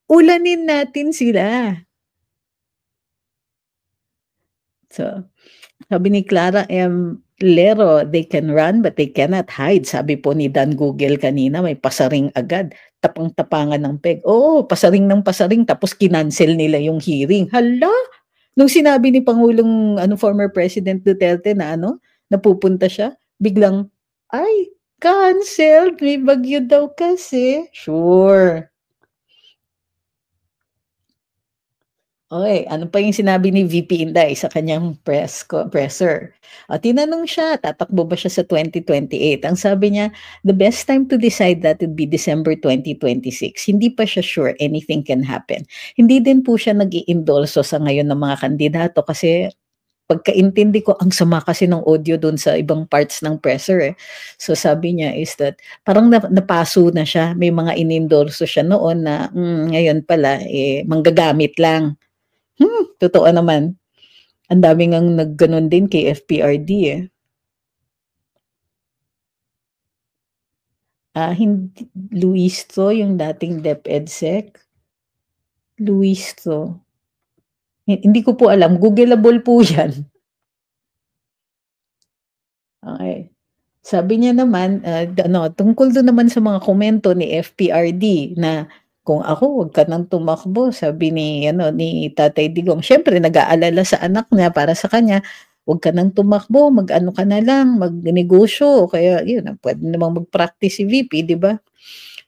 ulanin natin sila. So, sabi ni Clara M. Lero, they can run but they cannot hide. Sabi po ni Dan Google kanina, may pasaring agad. Tapang-tapangan ng peg. Oo, pasaring ng pasaring. Tapos kinansel nila yung hearing. Hala! Nung sinabi ni Pangulong ano, former President Duterte na ano, napupunta siya, biglang, ay, canceled. May bagyo daw kasi. Sure. Okay, ano pa yung sinabi ni VP Inday sa kanyang press co- presser? Uh, tinanong siya, tatakbo ba siya sa 2028? Ang sabi niya, the best time to decide that would be December 2026. Hindi pa siya sure anything can happen. Hindi din po siya nag endorso sa ngayon ng mga kandidato kasi pagkaintindi ko, ang sama kasi ng audio doon sa ibang parts ng presser eh. So sabi niya is that parang na, napaso na siya, may mga inendorso siya noon na mm, ngayon pala eh, manggagamit lang Hmm, totoo naman. Ang daming ang nagganon din kay FPRD eh. Ah, hindi, Luis to, yung dating DepEdsec. Luis to. Hindi ko po alam. Googleable po [LAUGHS] yan. Okay. Sabi niya naman, uh, ano, tungkol doon naman sa mga komento ni FPRD na kung ako, wag ka nang tumakbo, sabi ni, ano, ni Tatay Digong. Siyempre, nag-aalala sa anak niya para sa kanya. Wag ka nang tumakbo, mag-ano ka na lang, magnegosyo. Kaya, yun, pwede namang mag-practice si VP, di ba?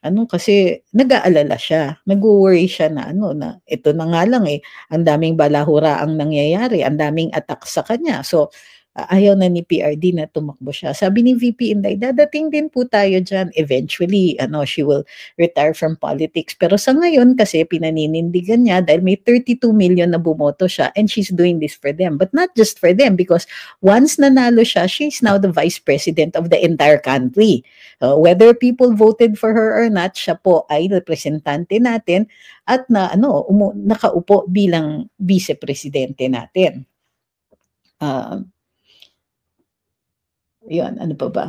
Ano, kasi nag-aalala siya. Nag-worry siya na, ano, na ito na nga lang eh. Ang daming balahura ang nangyayari. Ang daming attack sa kanya. So, uh, ayaw na ni PRD na tumakbo siya. Sabi ni VP Inday, dadating din po tayo dyan. Eventually, ano, she will retire from politics. Pero sa ngayon kasi pinaninindigan niya dahil may 32 million na bumoto siya and she's doing this for them. But not just for them because once nanalo siya, she's now the vice president of the entire country. Uh, whether people voted for her or not, siya po ay representante natin at na ano, umu- nakaupo bilang vice presidente natin. Uh, yun, ano pa ba?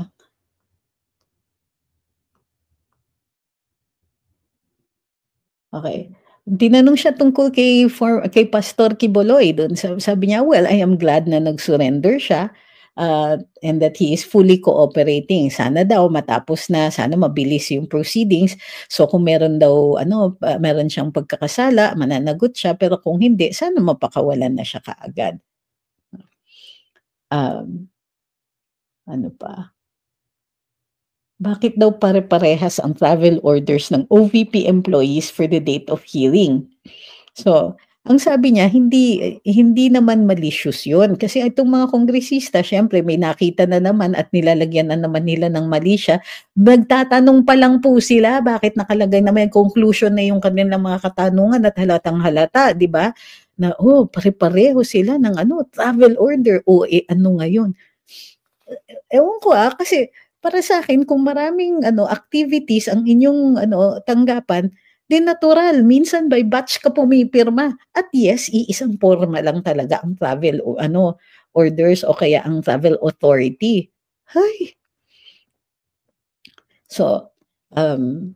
Okay. Tinanong siya tungkol kay, for, kay Pastor Kiboloy. Doon. Sabi, sabi niya, well, I am glad na nag-surrender siya uh, and that he is fully cooperating. Sana daw matapos na, sana mabilis yung proceedings. So kung meron daw ano, uh, meron siyang pagkakasala, mananagot siya, pero kung hindi, sana mapakawalan na siya kaagad. Um, ano pa? Bakit daw pare-parehas ang travel orders ng OVP employees for the date of healing? So, ang sabi niya, hindi hindi naman malicious yun. kasi itong mga kongresista, syempre may nakita na naman at nilalagyan na naman nila ng malisya. siya. Magtatanong pa lang po sila bakit nakalagay na may conclusion na yung kanilang mga katanungan at halatang halata, 'di ba? Na oh, pare-pareho sila ng ano, travel order o eh, ano ngayon? E-, ewan ko ah, kasi para sa akin, kung maraming ano activities ang inyong ano tanggapan, din natural. Minsan by batch ka pumipirma. At yes, iisang forma lang talaga ang travel o ano orders o kaya ang travel authority. Hay. So, um,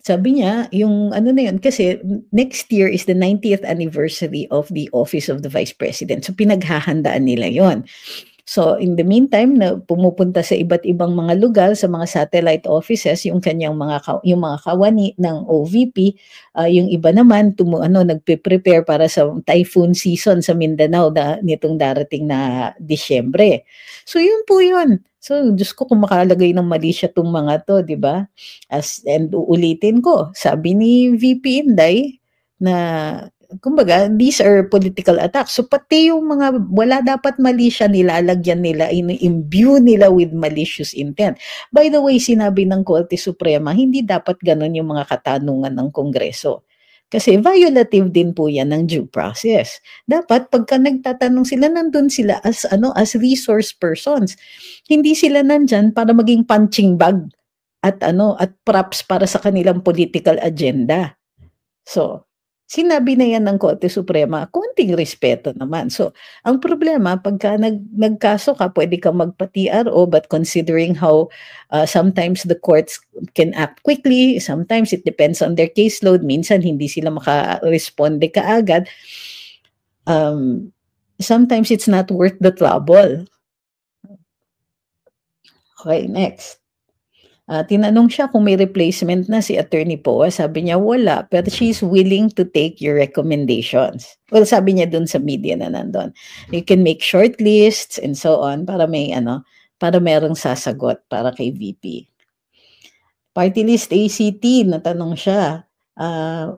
sabi niya, yung ano na yun, kasi next year is the 90th anniversary of the Office of the Vice President. So, pinaghahandaan nila yon So in the meantime, na pumupunta sa iba't ibang mga lugar sa mga satellite offices yung kanyang mga yung mga kawani ng OVP, uh, ah, yung iba naman tumu ano nagpe-prepare para sa typhoon season sa Mindanao na, nitong darating na Disyembre. So yun po yun. So, Diyos ko, kung makalagay ng Malaysia tong mga to, di ba? As, and uulitin ko, sabi ni VP Inday na kumbaga, these are political attacks. So pati yung mga wala dapat mali siya nilalagyan nila, in-imbue nila with malicious intent. By the way, sinabi ng Korte Suprema, hindi dapat ganun yung mga katanungan ng Kongreso. Kasi violative din po yan ng due process. Dapat pagka nagtatanong sila, nandun sila as, ano, as resource persons. Hindi sila nandyan para maging punching bag at ano at props para sa kanilang political agenda. So, sinabi na yan ng Korte Suprema, konting respeto naman. So, ang problema, pagka nag, nagkaso ka, pwede kang magpa-TRO, but considering how uh, sometimes the courts can act quickly, sometimes it depends on their caseload, minsan hindi sila makaresponde kaagad, um, sometimes it's not worth the trouble. Okay, next. Uh, tinanong siya kung may replacement na si Attorney Poa. Sabi niya, wala. Pero she's willing to take your recommendations. Well, sabi niya dun sa media na nandun. You can make short lists and so on para may ano, para merong sasagot para kay VP. Party list ACT, natanong siya. Uh,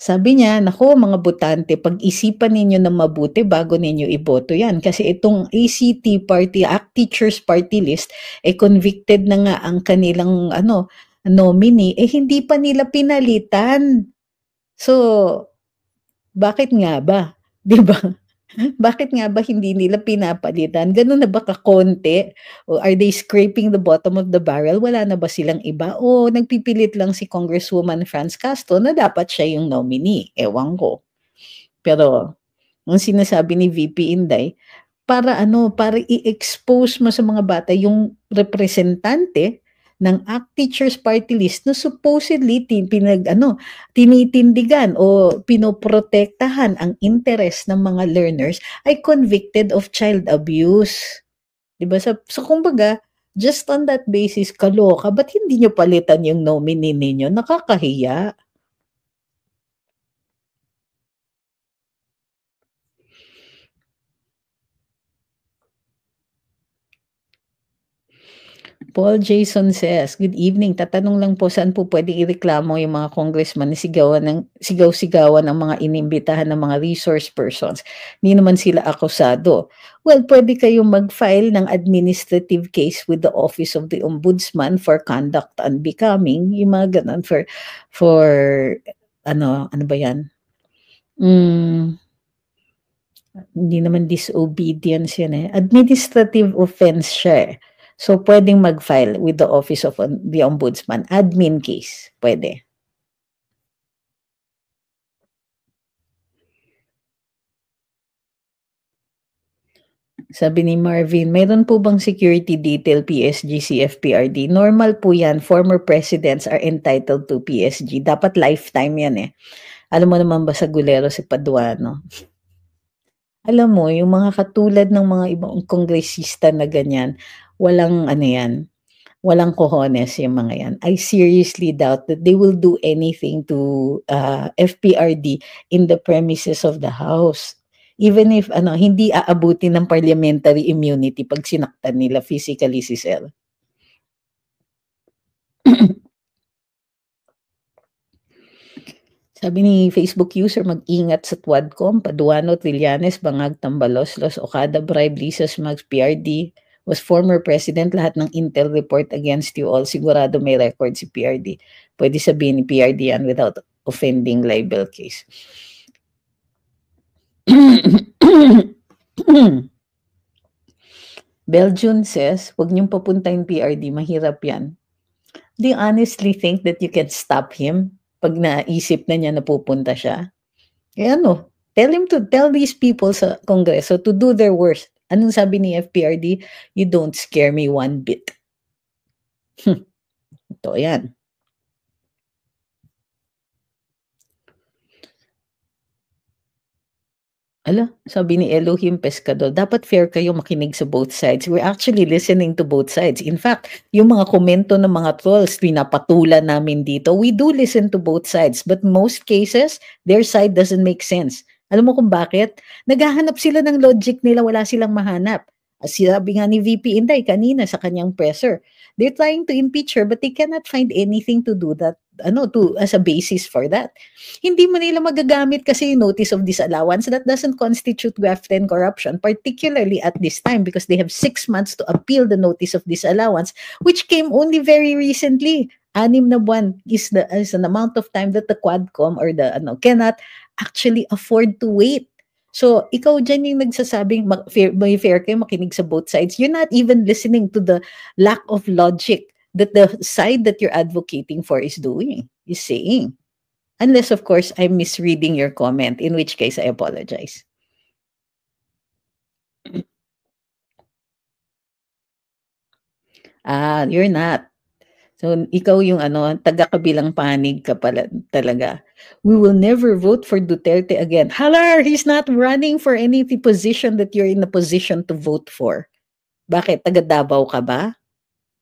sabi niya, nako mga butante, pag-isipan ninyo na mabuti bago ninyo iboto yan. Kasi itong ACT Party, Act Teachers Party List, eh convicted na nga ang kanilang ano, nominee, eh hindi pa nila pinalitan. So, bakit nga ba? [LAUGHS] 'Di ba? Bakit nga ba hindi nila pinapalitan? Ganun na ba kakonti? O are they scraping the bottom of the barrel? Wala na ba silang iba? O nagpipilit lang si Congresswoman Franz Castro na dapat siya yung nominee? Ewan ko. Pero, ang sinasabi ni VP Inday, para ano, para i-expose mo sa mga bata yung representante ng ACT Teachers Party List na supposedly pinag, ano, tinitindigan o pinoprotektahan ang interes ng mga learners ay convicted of child abuse. 'Di ba? So, so kumbaga, just on that basis, kaloka, ba't hindi nyo palitan yung nominee ninyo? Nakakahiya. Paul Jason says, Good evening. Tatanong lang po saan po pwede ireklamo yung mga congressman na sigawan ng, sigaw-sigawan ng mga inimbitahan ng mga resource persons. Hindi naman sila akusado. Well, pwede kayong mag-file ng administrative case with the Office of the Ombudsman for conduct unbecoming. Yung mga ganun for, for ano, ano ba yan? Mm, hindi naman disobedience yan eh. Administrative offense siya eh. So, pwedeng mag-file with the Office of the Ombudsman. Admin case, pwede. Sabi ni Marvin, mayroon po bang security detail PSG CFPRD? Normal po yan. Former presidents are entitled to PSG. Dapat lifetime yan eh. Alam mo naman ba sa gulero si Paduano? Alam mo, yung mga katulad ng mga ibang kongresista na ganyan, walang ano yan, walang kohones yung mga yan. I seriously doubt that they will do anything to uh, ah, FPRD in the premises of the house. Even if ano, hindi aabuti ng parliamentary immunity pag sinaktan nila physically si Sel. [CLEARS THROAT] Sabi ni Facebook user, mag-ingat sa Tuadcom, Paduano, Trillanes, Bangag, Tambalos, Los Okada, Bribe, Lisa Smags, PRD, was former president, lahat ng intel report against you all, sigurado may record si PRD. Pwede sabihin ni PRD yan without offending libel case. [COUGHS] Belgium says, huwag niyong papuntahin PRD, mahirap yan. Do you honestly think that you can stop him pag naisip na niya na pupunta siya? Kaya eh, ano, tell him to tell these people sa Kongreso to do their worst. Anong sabi ni FPRD? You don't scare me one bit. Ito, hmm. yan. Ala, sabi ni Elohim Pescador, dapat fair kayo makinig sa both sides. We're actually listening to both sides. In fact, yung mga komento ng mga trolls, pinapatula namin dito. We do listen to both sides, but most cases, their side doesn't make sense. Alam mo kung bakit? Naghahanap sila ng logic nila, wala silang mahanap. As sabi nga ni VP Inday kanina sa kanyang presser, they're trying to impeach her but they cannot find anything to do that ano to as a basis for that. Hindi mo nila magagamit kasi yung notice of disallowance that doesn't constitute graft and corruption particularly at this time because they have six months to appeal the notice of disallowance which came only very recently anim na buwan is the is an amount of time that the Quadcom or the ano cannot actually afford to wait. So, ikaw dyan yung nagsasabing mag- fair, may fair kayo makinig sa both sides. You're not even listening to the lack of logic that the side that you're advocating for is doing, is saying. Unless, of course, I'm misreading your comment, in which case I apologize. Ah, you're not. So, ikaw yung ano, taga-kabilang panig ka pala talaga. We will never vote for Duterte again. Halar, he's not running for any position that you're in a position to vote for. Bakit? Taga Davao ka ba?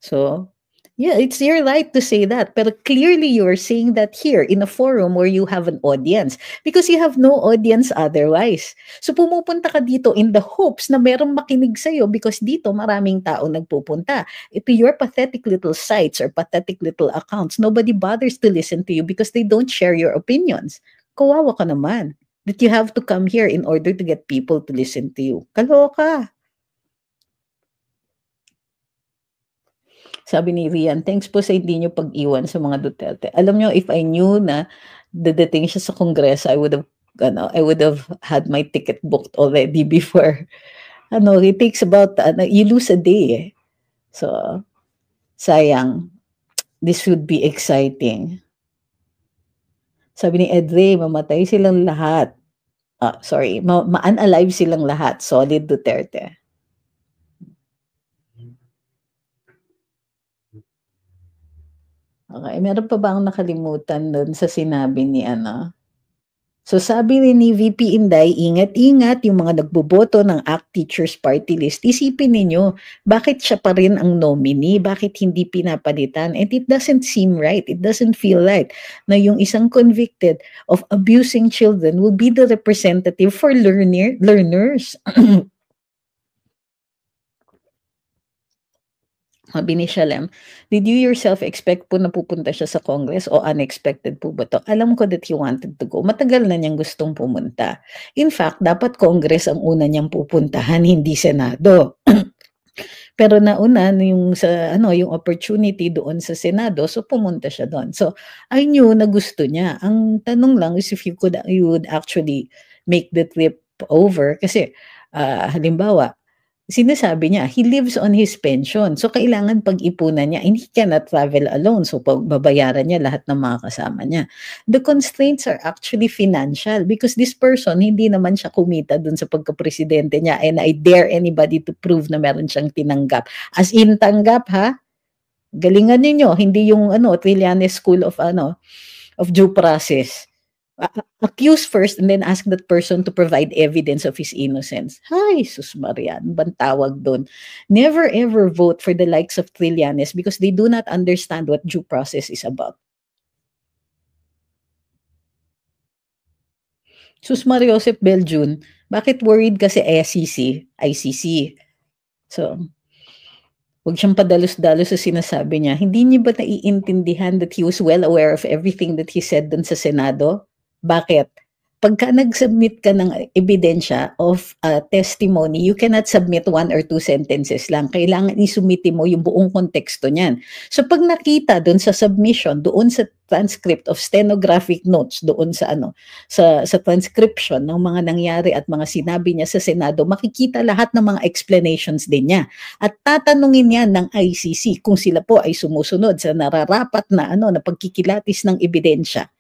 So, Yeah, it's your right to say that. But clearly you are saying that here in a forum where you have an audience because you have no audience otherwise. So pumupunta ka dito in the hopes na merong makinig sa'yo because dito maraming tao nagpupunta. Eh, to your pathetic little sites or pathetic little accounts, nobody bothers to listen to you because they don't share your opinions. Kawawa ka naman that you have to come here in order to get people to listen to you. Kaloka. Sabi ni Rian, thanks po sa hindi nyo pag-iwan sa mga Duterte. Alam nyo, if I knew na dadating siya sa Kongreso, I would have ano, I would have had my ticket booked already [LAUGHS] before. Ano, it takes about, ano, you lose a day eh. So, sayang. This would be exciting. Sabi ni Edrey, mamatay silang lahat. Ah, sorry, ma- ma-unalive silang lahat. Solid Duterte. Okay, meron pa ba ang nakalimutan doon sa sinabi ni ano? So sabi rin ni VP Inday, ingat-ingat yung mga nagboboto ng ACT Teachers Party List. Isipin ninyo, bakit siya pa rin ang nominee? Bakit hindi pinapalitan? And it doesn't seem right. It doesn't feel right na yung isang convicted of abusing children will be the representative for learner, learners. [CLEARS THROAT] sabi ni Shalem, did you yourself expect po na pupunta siya sa Congress o unexpected po ba to? Alam ko that he wanted to go. Matagal na niyang gustong pumunta. In fact, dapat Congress ang una niyang pupuntahan, hindi Senado. [CLEARS THROAT] Pero nauna ano yung sa ano yung opportunity doon sa Senado so pumunta siya doon. So I knew na gusto niya. Ang tanong lang is if you could you would actually make the trip over kasi uh, halimbawa sinasabi niya, he lives on his pension. So, kailangan pag-ipunan niya and he cannot travel alone. So, babayaran niya lahat ng mga kasama niya. The constraints are actually financial because this person, hindi naman siya kumita dun sa pagka-presidente niya and I dare anybody to prove na meron siyang tinanggap. As in, tanggap ha? Galingan ninyo, hindi yung ano, Trillanes School of ano, of due process accuse first and then ask that person to provide evidence of his innocence. Hi, sus Marian, ano bantawag doon? Never ever vote for the likes of Trillanes because they do not understand what due process is about. Sus Maria Joseph Beljun, bakit worried kasi ICC? ICC. So, Huwag siyang padalos-dalos sa sinasabi niya. Hindi niya ba naiintindihan that he was well aware of everything that he said dun sa Senado? Bakit? Pagka nag-submit ka ng ebidensya of uh, testimony, you cannot submit one or two sentences lang. Kailangan isumiti mo yung buong konteksto niyan. So pag nakita doon sa submission, doon sa transcript of stenographic notes, doon sa ano, sa, sa transcription ng mga nangyari at mga sinabi niya sa Senado, makikita lahat ng mga explanations din niya. At tatanungin niya ng ICC kung sila po ay sumusunod sa nararapat na ano na pagkikilatis ng ebidensya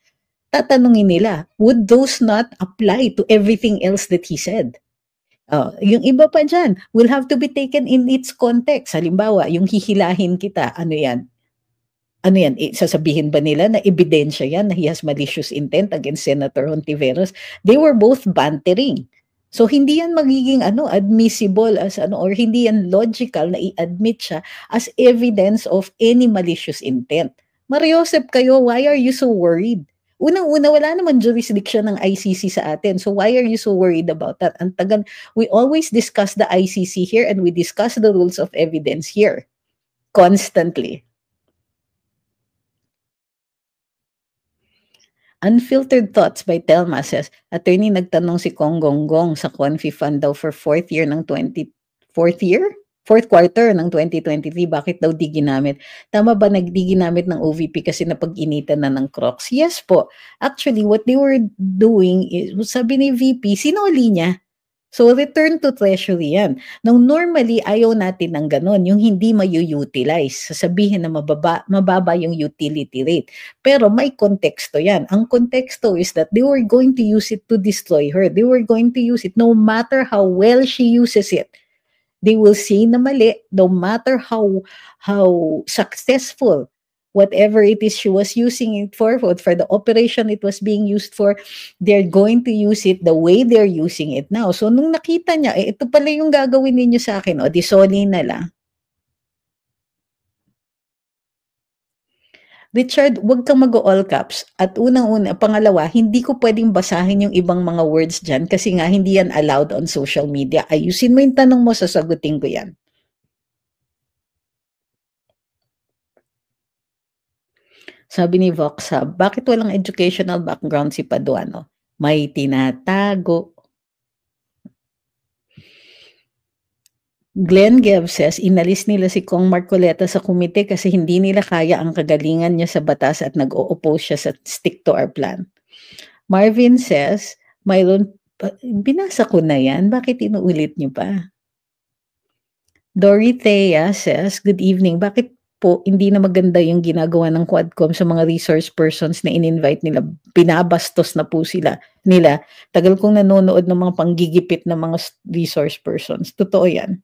tatanungin nila, would those not apply to everything else that he said? Oh, yung iba pa dyan, will have to be taken in its context. Halimbawa, yung hihilahin kita, ano yan? Ano yan? Eh, sasabihin ba nila na ebidensya yan na he has malicious intent against Senator Hontiveros? They were both bantering. So hindi yan magiging ano admissible as ano or hindi yan logical na i-admit siya as evidence of any malicious intent. Mariosep kayo, why are you so worried? unang-una, wala naman jurisdiction ng ICC sa atin. So why are you so worried about that? Ang tagal, we always discuss the ICC here and we discuss the rules of evidence here constantly. Unfiltered Thoughts by Telma says, Attorney, nagtanong si Kong Gonggong sa Confi Fund daw for fourth year ng 20, fourth year? fourth quarter ng 2023, bakit daw di ginamit? Tama ba nagdi ginamit ng OVP kasi napag-initan na ng Crocs? Yes po. Actually, what they were doing is, sabi ni VP, sinuli niya. So, return to treasury yan. Now, normally, ayaw natin ng ganun, yung hindi mayu-utilize. Sasabihin na mababa, mababa yung utility rate. Pero may konteksto yan. Ang konteksto is that they were going to use it to destroy her. They were going to use it no matter how well she uses it They will see na mali no matter how how successful whatever it is she was using it for, for, the operation it was being used for, they're going to use it the way they're using it now. So, nung nakita niya, eh, ito pala yung gagawin ninyo sa akin, o, di na lang. Richard, huwag kang mag-all caps. At unang-una, pangalawa, hindi ko pwedeng basahin yung ibang mga words dyan kasi nga hindi yan allowed on social media. Ayusin mo yung tanong mo, sasagutin ko yan. Sabi ni Vox bakit walang educational background si Paduano? May tinatago. Glenn Gibbs says, inalis nila si Kong Marcoleta sa komite kasi hindi nila kaya ang kagalingan niya sa batas at nag-o-oppose siya sa stick to our plan. Marvin says, Mylon, binasa ko na yan. Bakit inuulit niyo pa? Dorothea says, good evening. Bakit po hindi na maganda yung ginagawa ng Quadcom sa mga resource persons na in-invite nila? Binabastos na po sila nila. Tagal kong nanonood ng mga panggigipit ng mga resource persons. Totoo yan.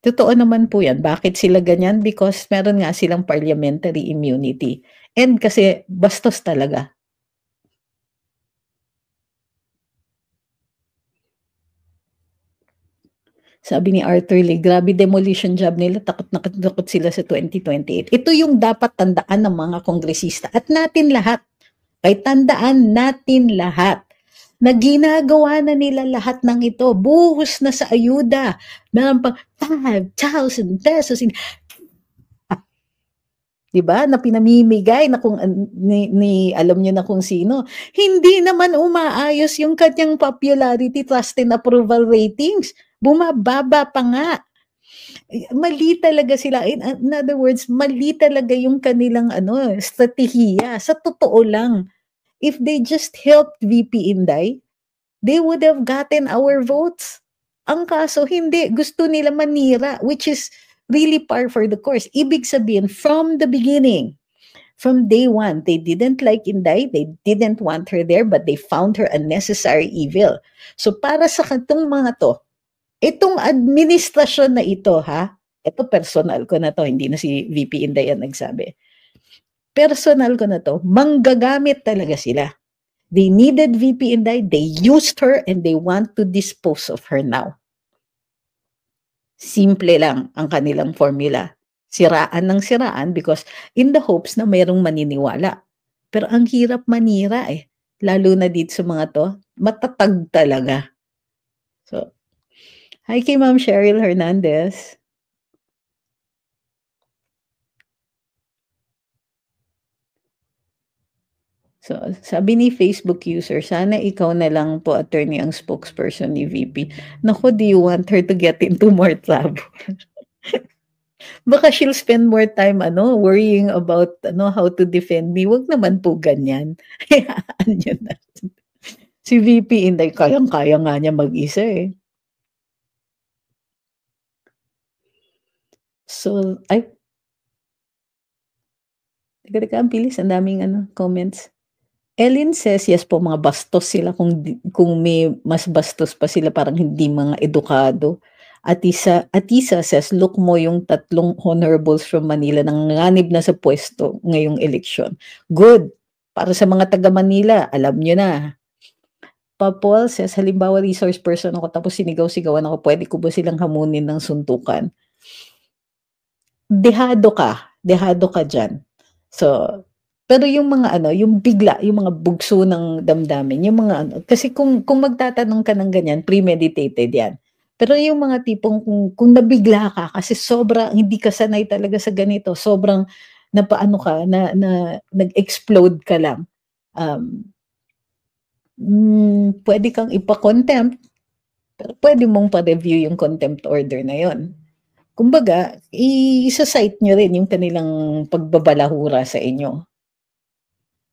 Totoo naman po yan. Bakit sila ganyan? Because meron nga silang parliamentary immunity. And kasi bastos talaga. Sabi ni Arthur Lee, grabe demolition job nila, takot na sila sa 2028. Ito yung dapat tandaan ng mga kongresista at natin lahat. Kay tandaan natin lahat na ginagawa na nila lahat ng ito. Buhos na sa ayuda ng 5,000 pesos. In, ah, diba? Na pinamimigay na kung ni, ni alam niyo na kung sino. Hindi naman umaayos yung kanyang popularity, trust and approval ratings. Bumababa pa nga mali talaga sila. In, in other words, mali talaga yung kanilang ano, strategiya. Sa totoo lang if they just helped VP Inday, they would have gotten our votes. Ang kaso, hindi. Gusto nila manira, which is really par for the course. Ibig sabihin, from the beginning, from day one, they didn't like Inday, they didn't want her there, but they found her a necessary evil. So para sa katong mga to, itong administrasyon na ito, ha? Ito personal ko na to, hindi na si VP Inday ang nagsabi personal ko na to, manggagamit talaga sila. They needed VP Inday, they used her, and they want to dispose of her now. Simple lang ang kanilang formula. Siraan ng siraan because in the hopes na mayroong maniniwala. Pero ang hirap manira eh. Lalo na dito sa mga to, matatag talaga. So, hi kay Ma'am Cheryl Hernandez. So, sabi ni Facebook user, sana ikaw na lang po attorney ang spokesperson ni VP. Naku, do you want her to get into more trouble? [LAUGHS] Baka she'll spend more time ano, worrying about ano, how to defend me. Huwag naman po ganyan. [LAUGHS] Hayaan na. Si VP, hindi, kayang-kaya nga niya mag-isa eh. So, I... Teka, teka, ang bilis. Ang daming ano, comments. Ellen eh, says, yes po, mga bastos sila kung, kung may mas bastos pa sila, parang hindi mga edukado. Atisa, Atisa says, look mo yung tatlong honorables from Manila nang nganib na sa pwesto ngayong eleksyon. Good. Para sa mga taga Manila, alam nyo na. Papol says, halimbawa resource person ako tapos sinigaw-sigawan ako, pwede ko ba silang hamunin ng suntukan? Dehado ka. Dehado ka dyan. So, pero yung mga ano, yung bigla, yung mga bugso ng damdamin, yung mga ano, kasi kung, kung magtatanong ka ng ganyan, premeditated yan. Pero yung mga tipong kung, kung nabigla ka kasi sobra, hindi ka sanay talaga sa ganito, sobrang napaano ka, na, na nag-explode ka lang. Um, mm, pwede kang ipa-contempt, pero pwede mong pa-review yung contempt order na yon. Kumbaga, i-cite nyo rin yung kanilang pagbabalahura sa inyo.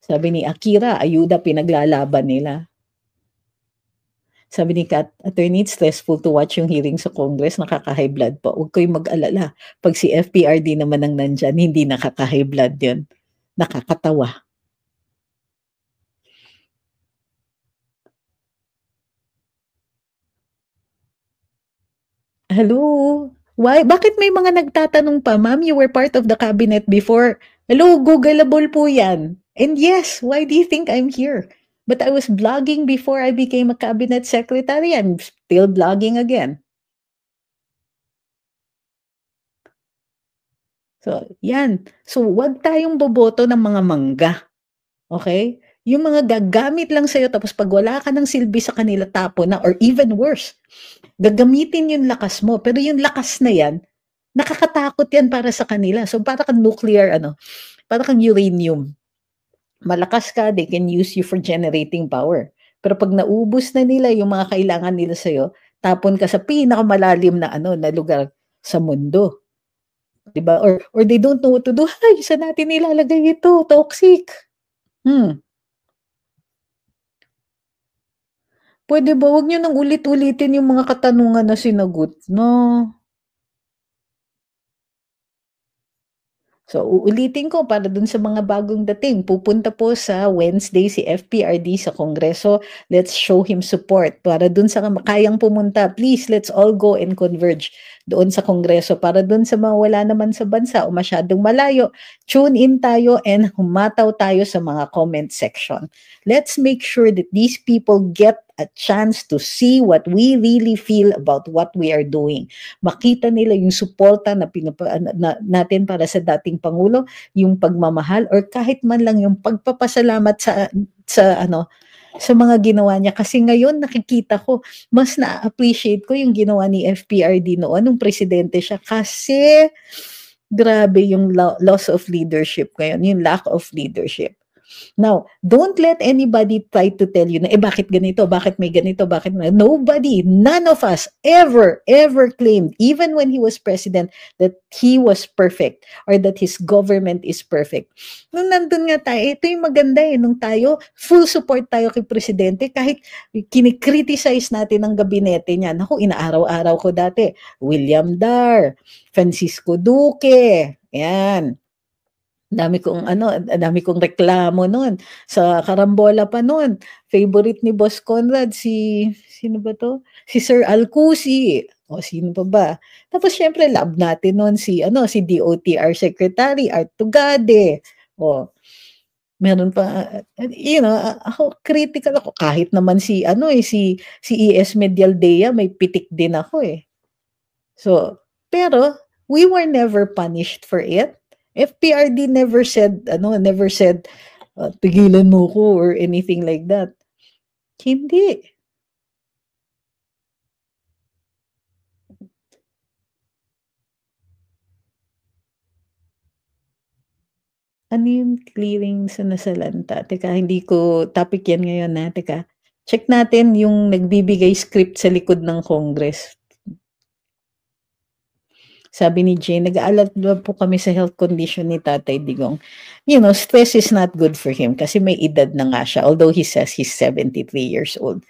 Sabi ni Akira, ayuda pinaglalaban nila. Sabi ni Kat, attorney, it's stressful to watch yung hearing sa Congress, nakaka-high blood po. Huwag kayong mag-alala. Pag si FPRD naman ang nandyan, hindi nakaka-high blood yun. Nakakatawa. Hello? Why? Bakit may mga nagtatanong pa, ma'am? You were part of the cabinet before. Hello, Googleable po yan. And yes, why do you think I'm here? But I was blogging before I became a cabinet secretary. I'm still blogging again. So, yan. So, wag tayong boboto ng mga mangga. Okay? Yung mga gagamit lang sa'yo tapos pag wala ka ng silbi sa kanila tapo na or even worse, gagamitin yung lakas mo. Pero yung lakas na yan, Nakakatakot yan para sa kanila. So para kang nuclear, ano, para kang uranium. Malakas ka, they can use you for generating power. Pero pag naubos na nila yung mga kailangan nila sa'yo, tapon ka sa pinakamalalim na ano na lugar sa mundo. 'Di ba? Or or they don't know what to do. Hay, sa natin nilalagay ito, toxic. Hmm. Pwede ba wag nyo nang ulit-ulitin yung mga katanungan na sinagot, no? So, uulitin ko para dun sa mga bagong dating. Pupunta po sa Wednesday si FPRD sa Kongreso. Let's show him support. Para dun sa kayang pumunta, please, let's all go and converge doon sa Kongreso. Para dun sa mga wala naman sa bansa o masyadong malayo, tune in tayo and humataw tayo sa mga comment section. Let's make sure that these people get a chance to see what we really feel about what we are doing. Makita nila yung suporta na, pinapa, na natin para sa dating Pangulo, yung pagmamahal, or kahit man lang yung pagpapasalamat sa, sa ano, sa mga ginawa niya. Kasi ngayon nakikita ko, mas na-appreciate ko yung ginawa ni FPRD noon, nung presidente siya. Kasi grabe yung lo- loss of leadership ngayon, yung lack of leadership. Now, don't let anybody try to tell you na, eh, bakit ganito? Bakit may ganito? Bakit may... Nobody, none of us ever, ever claimed, even when he was president, that he was perfect or that his government is perfect. Nung nandun nga tayo, eh, ito yung maganda eh, nung tayo, full support tayo kay presidente, kahit kinikriticize natin ang gabinete niya. Naku, inaaraw-araw ko dati. William Dar, Francisco Duque, yan dami kong ano, dami kong reklamo noon. Sa karambola pa noon, favorite ni Boss Conrad si sino ba to? Si Sir Alcusi. O sino pa ba? Tapos syempre love natin noon si ano, si DOTR Secretary Art Tugade. O meron pa you know ako critical ako kahit naman si ano eh si si ES Medial Dea may pitik din ako eh. So, pero we were never punished for it FPRD never said, ano, never said, uh, ah, pigilan mo ko or anything like that. Hindi. Ano yung clearing sa nasalanta? Teka, hindi ko topic yan ngayon na. Teka, check natin yung nagbibigay script sa likod ng Congress. Sabi ni Jane, nag-aalat po kami sa health condition ni Tatay Digong. You know, stress is not good for him kasi may edad na nga siya, although he says he's 73 years old.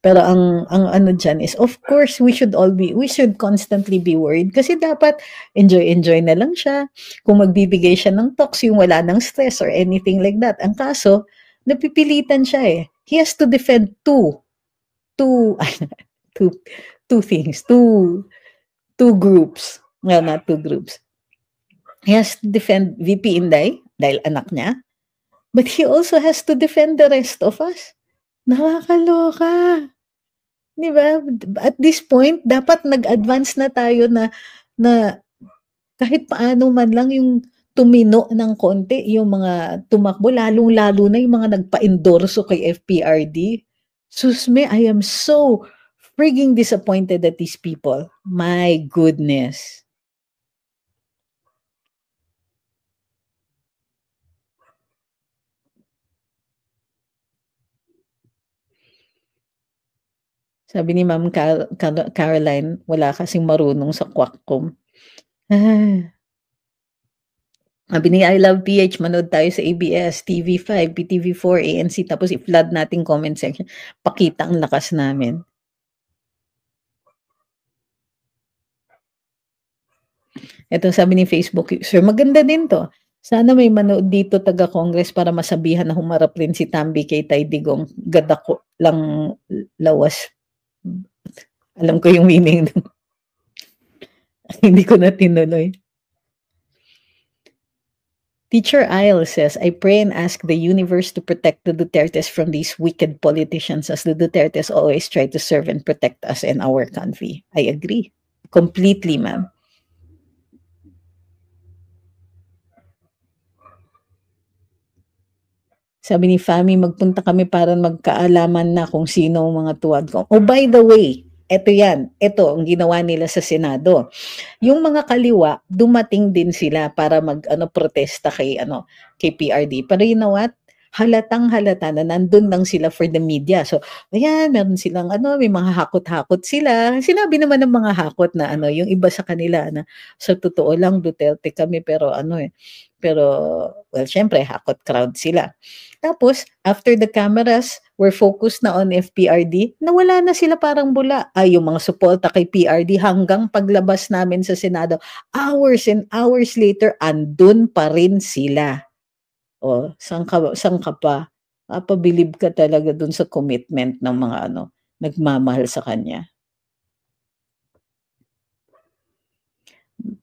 Pero ang ang ano diyan is of course we should all be we should constantly be worried kasi dapat enjoy enjoy na lang siya. Kung magbibigay siya ng talks yung wala ng stress or anything like that. Ang kaso, napipilitan siya eh. He has to defend two two [LAUGHS] two two things, two two groups. Well, not two groups. He has to defend VP Inday dahil anak niya. But he also has to defend the rest of us. Nakakaloka. Di ba? At this point, dapat nag-advance na tayo na, na kahit paano man lang yung tumino ng konti yung mga tumakbo, lalong-lalo na yung mga nagpa-endorso kay FPRD. Susme, I am so frigging disappointed at these people. My goodness. Sabi ni Ma'am Car- Car- Caroline, wala kasing marunong sa kwakkom. Ah. [SIGHS] Sabi ni I Love PH, manood tayo sa ABS, TV5, PTV4, ANC, tapos i-flood natin comment section. Pakita ang lakas namin. Ito sabi ni Facebook user, maganda din to. Sana may manood dito taga-Congress para masabihan na humarap rin si Tambi kay Tay Digong. Gada lang lawas alam ko yung meaning doon. [LAUGHS] Hindi ko na tinuloy. Teacher Isle says, I pray and ask the universe to protect the Dutertes from these wicked politicians as the Dutertes always try to serve and protect us and our country. I agree. Completely, ma'am. Sabi ni Fami, magpunta kami para magkaalaman na kung sino ang mga tuwad ko. Oh, by the way, ito yan, ito ang ginawa nila sa Senado. Yung mga kaliwa, dumating din sila para mag ano protesta kay ano kay PRD. Pero you know what? halatang halata na nandun lang sila for the media. So, ayan, meron silang ano, may mga hakot-hakot sila. Sinabi naman ng mga hakot na ano, yung iba sa kanila na sa totoo lang Duterte kami pero ano eh, pero, well, syempre, hakot crowd sila. Tapos, after the cameras were focused na on FPRD, nawala na sila parang bula. Ay, yung mga suporta kay PRD hanggang paglabas namin sa Senado, hours and hours later, andun pa rin sila. oh saan ka, saan ka pa? Kapabilib ka talaga dun sa commitment ng mga ano, nagmamahal sa kanya.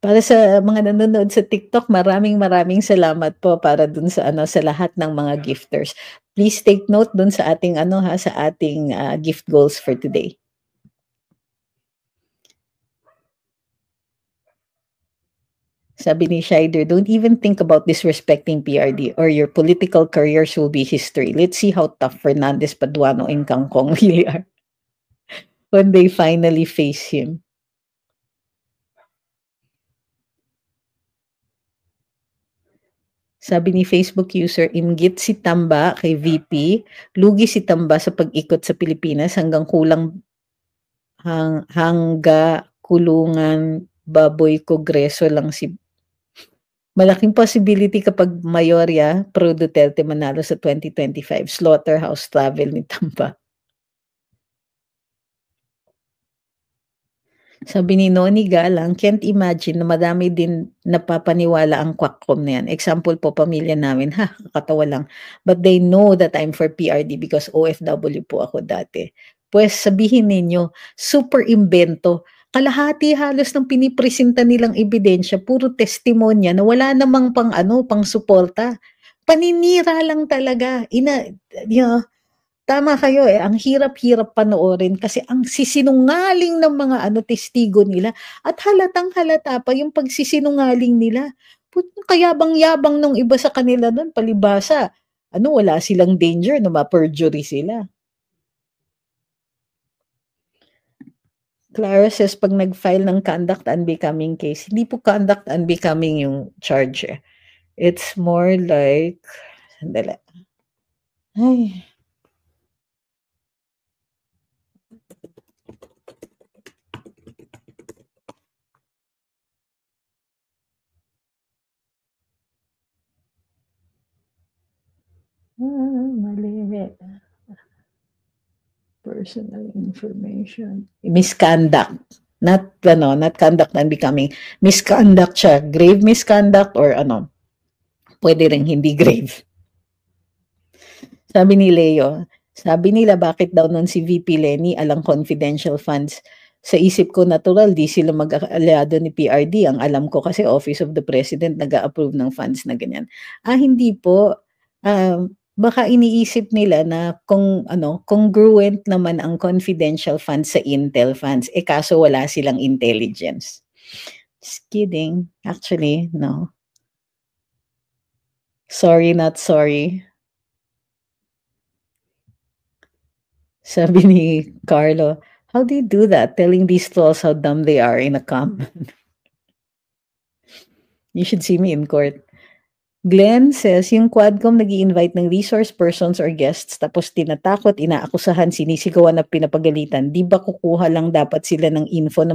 para sa mga nanonood sa TikTok, maraming maraming salamat po para dun sa ano sa lahat ng mga gifters. Please take note dun sa ating ano ha sa ating uh, gift goals for today. Sabi ni Scheider, don't even think about disrespecting PRD or your political careers will be history. Let's see how tough Fernandez Paduano and Kangkong really are [LAUGHS] when they finally face him. Sabi ni Facebook user, imgit si Tamba kay VP, lugi si Tamba sa pag-ikot sa Pilipinas hanggang kulang hang, hangga kulungan baboy kongreso lang si Malaking possibility kapag Mayorya, pro Duterte manalo sa 2025. Slaughterhouse travel ni Tamba. Sabi ni Noni Galang, can't imagine na madami din napapaniwala ang Quaccom na yan. Example po, pamilya namin, ha, katawa lang. But they know that I'm for PRD because OFW po ako dati. Pues sabihin ninyo, super imbento. Kalahati halos ng pinipresenta nilang ebidensya, puro testimonya na wala namang pang ano, pang suporta. Paninira lang talaga. Ina, you know, Tama kayo eh, ang hirap-hirap panoorin kasi ang sisinungaling ng mga ano testigo nila at halatang halata pa yung pagsisinungaling nila. Putang kayabang-yabang nung iba sa kanila doon, palibasa. Ano, wala silang danger na ma-perjury sila. Clara says, pag nag-file ng conduct unbecoming case, hindi po conduct unbecoming yung charge eh. It's more like, sandali. Ay, Ah, Personal information. Misconduct. Not, ano, not conduct and becoming. Misconduct siya. Grave misconduct or ano. Pwede rin hindi grave. Sabi ni Leo, sabi nila bakit daw nun si VP Lenny alang confidential funds sa isip ko natural di sila mag-aliado ni PRD. Ang alam ko kasi Office of the President nag approve ng funds na ganyan. Ah, hindi po. Um, baka iniisip nila na kung ano, congruent naman ang confidential funds sa intel funds, eh kaso wala silang intelligence. Just kidding. Actually, no. Sorry, not sorry. Sabi ni Carlo, how do you do that? Telling these trolls how dumb they are in a comment. [LAUGHS] you should see me in court. Glenn says, yung Quadcom nag invite ng resource persons or guests tapos tinatakot, inaakusahan, sinisigawan na pinapagalitan. Di ba kukuha lang dapat sila ng info na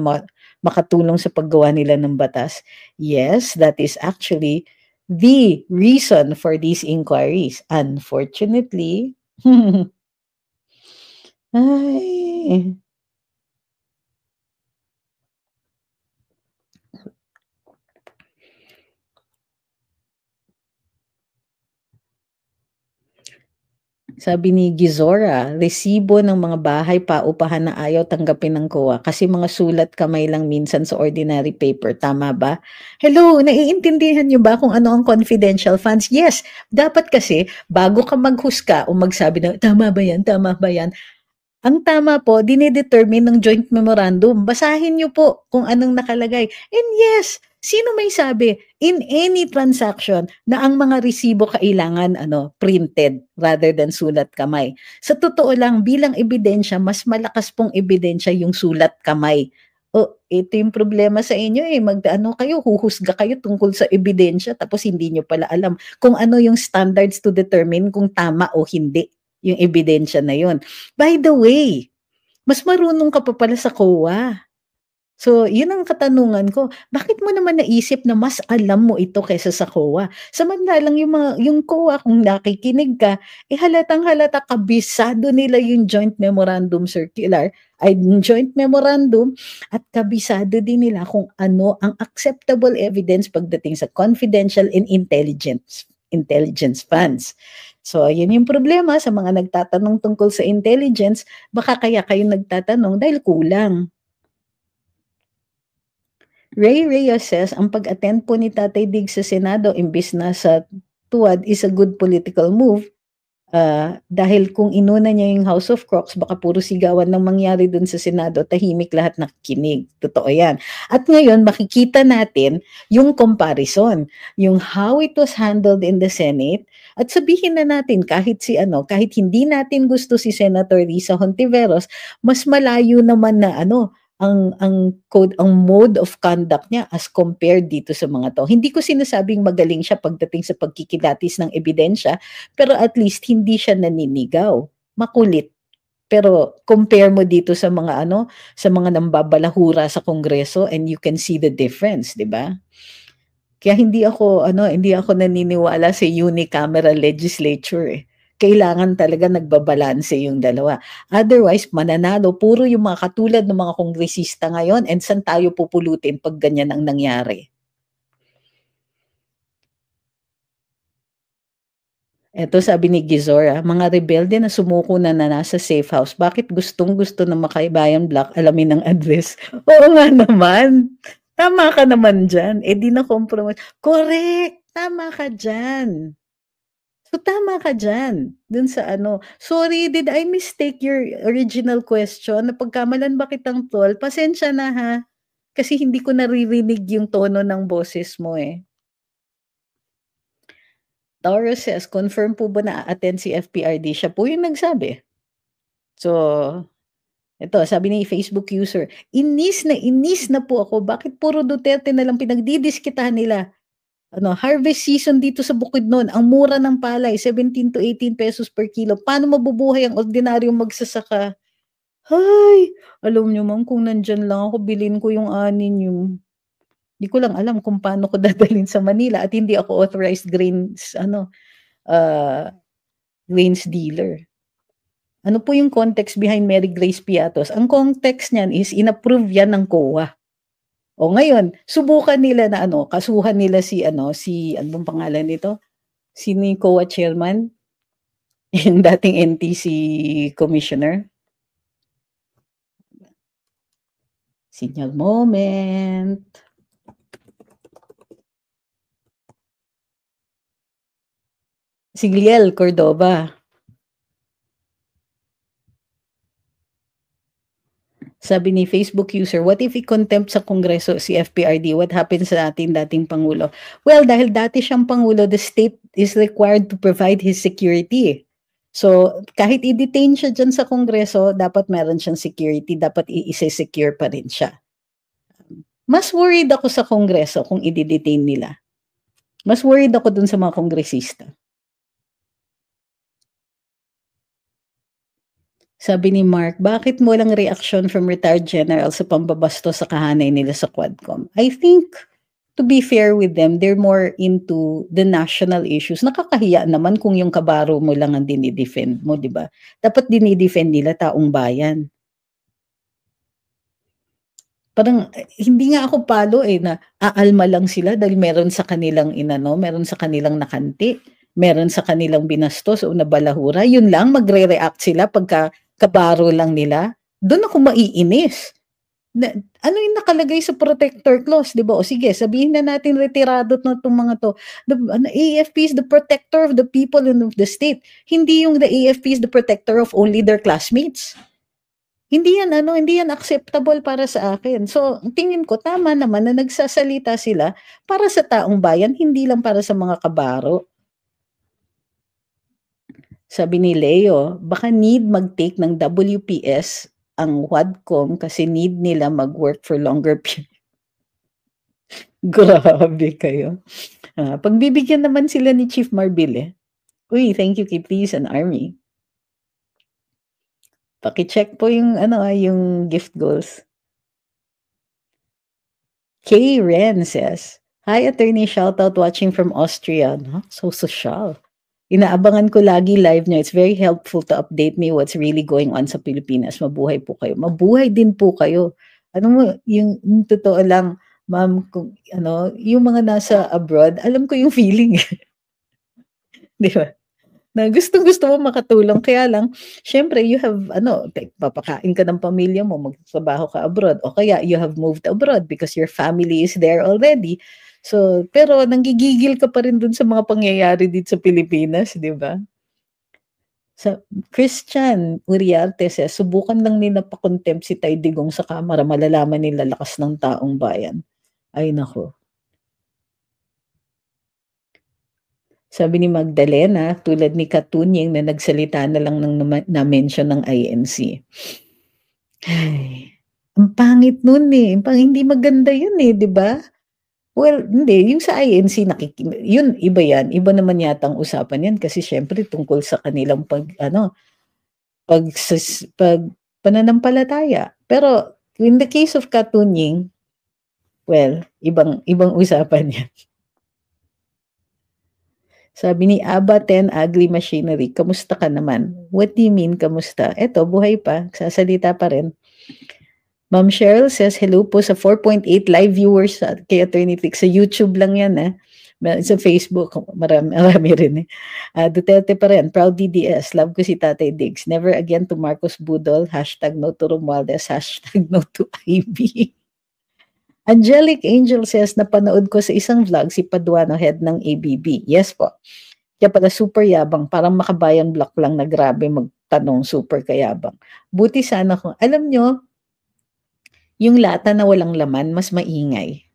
makatulong sa paggawa nila ng batas? Yes, that is actually the reason for these inquiries. Unfortunately, [LAUGHS] ay, Sabi ni Gizora, resibo ng mga bahay paupahan na ayaw tanggapin ng COA kasi mga sulat kamay lang minsan sa ordinary paper. Tama ba? Hello, naiintindihan niyo ba kung ano ang confidential funds? Yes, dapat kasi bago ka maghusga o magsabi na tama ba yan, tama ba yan, ang tama po, dinedetermine ng joint memorandum. Basahin niyo po kung anong nakalagay. And yes, Sino may sabi in any transaction na ang mga resibo kailangan ano printed rather than sulat kamay? Sa totoo lang bilang ebidensya mas malakas pong ebidensya yung sulat kamay oh, ito yung problema sa inyo eh, magdaano kayo, huhusga kayo tungkol sa ebidensya, tapos hindi nyo pala alam kung ano yung standards to determine kung tama o hindi yung ebidensya na yon. By the way, mas marunong ka pa pala sa COA. So, yun ang katanungan ko. Bakit mo naman naisip na mas alam mo ito kaysa sa COA? Samantalang yung, mga, yung COA, kung nakikinig ka, eh halatang halata, kabisado nila yung Joint Memorandum Circular, ay Joint Memorandum, at kabisado din nila kung ano ang acceptable evidence pagdating sa confidential and intelligence intelligence funds. So, yun yung problema sa mga nagtatanong tungkol sa intelligence, baka kaya kayo nagtatanong dahil kulang. Ray Reyes says, ang pag-attend po ni Tatay Dig sa Senado imbis na sa tuwad is a good political move Uh, dahil kung inuna niya yung House of Crocs, baka puro sigawan ng mangyari dun sa Senado, tahimik lahat nakikinig. Totoo yan. At ngayon, makikita natin yung comparison, yung how it was handled in the Senate, at sabihin na natin, kahit si ano, kahit hindi natin gusto si Senator Risa Hontiveros, mas malayo naman na ano, ang ang code ang mode of conduct niya as compared dito sa mga to. Hindi ko sinasabing magaling siya pagdating sa pagkikilatis ng ebidensya, pero at least hindi siya naninigaw. Makulit. Pero compare mo dito sa mga ano, sa mga nambabalahura sa kongreso and you can see the difference, 'di ba? Kaya hindi ako ano, hindi ako naniniwala sa unicameral legislature. Eh kailangan talaga nagbabalanse yung dalawa. Otherwise, mananalo puro yung mga katulad ng mga kongresista ngayon and saan tayo pupulutin pag ganyan ang nangyari. Ito sabi ni Gizora, ah, mga rebelde na sumuko na na nasa safe house, bakit gustong gusto ng makaibayan block alamin ang address? [LAUGHS] Oo nga naman. Tama ka naman dyan. E di na compromise. Correct. Tama ka dyan. So tama ka diyan. Dun sa ano, sorry, did I mistake your original question? Napagkamalan ba kitang tol? Pasensya na ha. Kasi hindi ko naririnig yung tono ng boses mo eh. Tauro says, confirm po ba na attend si FPRD? Siya po yung nagsabi. So, ito, sabi ni Facebook user, inis na inis na po ako. Bakit puro Duterte na lang pinagdidiskitahan nila? ano, harvest season dito sa bukid noon, ang mura ng palay, 17 to 18 pesos per kilo. Paano mabubuhay ang ordinaryong magsasaka? Hay, alam niyo man kung nandiyan lang ako, bilin ko yung ani niyo. Hindi ko lang alam kung paano ko [LAUGHS] dadalhin sa Manila at hindi ako authorized grains, ano, uh, grains dealer. Ano po yung context behind Mary Grace Piatos? Ang context niyan is inapprove yan ng COA. O ngayon, subukan nila na ano, kasuhan nila si ano, si anong pangalan nito? Si Nicoa Chairman, [LAUGHS] yung dating NTC Commissioner. Signal moment. Si Gliel Cordova. Sabi ni Facebook user, what if i-contempt sa Kongreso si FPRD? What happens sa ating dating Pangulo? Well, dahil dati siyang Pangulo, the state is required to provide his security. Eh. So, kahit i-detain siya dyan sa Kongreso, dapat meron siyang security, dapat i-secure pa rin siya. Mas worried ako sa Kongreso kung i-detain nila. Mas worried ako dun sa mga kongresista. Sabi ni Mark, bakit mo lang reaction from retired general sa pambabasto sa kahanay nila sa Quadcom? I think, to be fair with them, they're more into the national issues. Nakakahiya naman kung yung kabaro mo lang ang dinidefend mo, di ba? Dapat dinidefend nila taong bayan. Parang, hindi nga ako palo eh, na aalma lang sila dahil meron sa kanilang inano, meron sa kanilang nakanti meron sa kanilang binastos o nabalahura, yun lang, magre-react sila pagka kabaro lang nila, doon ako maiinis. Na, ano yung nakalagay sa protector clause, di ba? O sige, sabihin na natin retirado na itong mga to. The ano, AFP is the protector of the people and of the state. Hindi yung the AFP is the protector of only their classmates. Hindi yan, ano, hindi yan acceptable para sa akin. So, tingin ko, tama naman na nagsasalita sila para sa taong bayan, hindi lang para sa mga kabaro. Sabi ni Leo, baka need mag-take ng WPS ang Wadcom kasi need nila mag-work for longer [LAUGHS] period. Grabe kayo. Uh, pagbibigyan naman sila ni Chief Marbil eh. Uy, thank you kay Please and Army. Paki-check po yung ano ah, yung gift goals. Kay Ren says, Hi attorney, shout out watching from Austria. No? So social. Inaabangan ko lagi live nyo. It's very helpful to update me what's really going on sa Pilipinas. Mabuhay po kayo. Mabuhay din po kayo. Ano mo, yung, yung totoo lang, ma'am, kung, ano, yung mga nasa abroad, alam ko yung feeling. [LAUGHS] Di ba? na gustong gusto mo makatulong. Kaya lang, syempre, you have, ano, papakain ka ng pamilya mo, magtrabaho ka abroad. O kaya, you have moved abroad because your family is there already. So, pero nanggigigil ka pa rin dun sa mga pangyayari dito sa Pilipinas, di ba? Sa Christian Uriarte says, subukan lang nila pa-contempt si Tay Digong sa kamera, malalaman nila lakas ng taong bayan. Ay nako. Sabi ni Magdalena, tulad ni Katunying na nagsalita na lang ng na-mention ng INC. Ay, ang pangit nun eh. pang, hindi maganda yun eh, di ba? Well, hindi. Yung sa INC, nakiki yun, iba yan. Iba naman yata ang usapan yan kasi syempre tungkol sa kanilang pag, ano, pag, sus, pag pananampalataya. Pero in the case of Katunying, well, ibang, ibang usapan yan. Sabi ni Aba 10 Agri Machinery, kamusta ka naman? What do you mean, kamusta? Eto, buhay pa. Sasalita pa rin. Ma'am Cheryl says, hello po sa 4.8 live viewers at kay Attorney Fix. Sa YouTube lang yan, eh. Sa Facebook, marami, [LAUGHS] marami rin eh. Uh, Duterte pa rin, proud DDS, love ko si Tatay Diggs. Never again to Marcos Budol, hashtag no to Romualdez, hashtag no to [LAUGHS] IB. Angelic Angel says, napanood ko sa isang vlog si Paduano, head ng ABB. Yes po. Kaya pala super yabang, parang makabayan block lang na grabe magtanong super kayabang. Buti sana kung, alam nyo, yung lata na walang laman, mas maingay.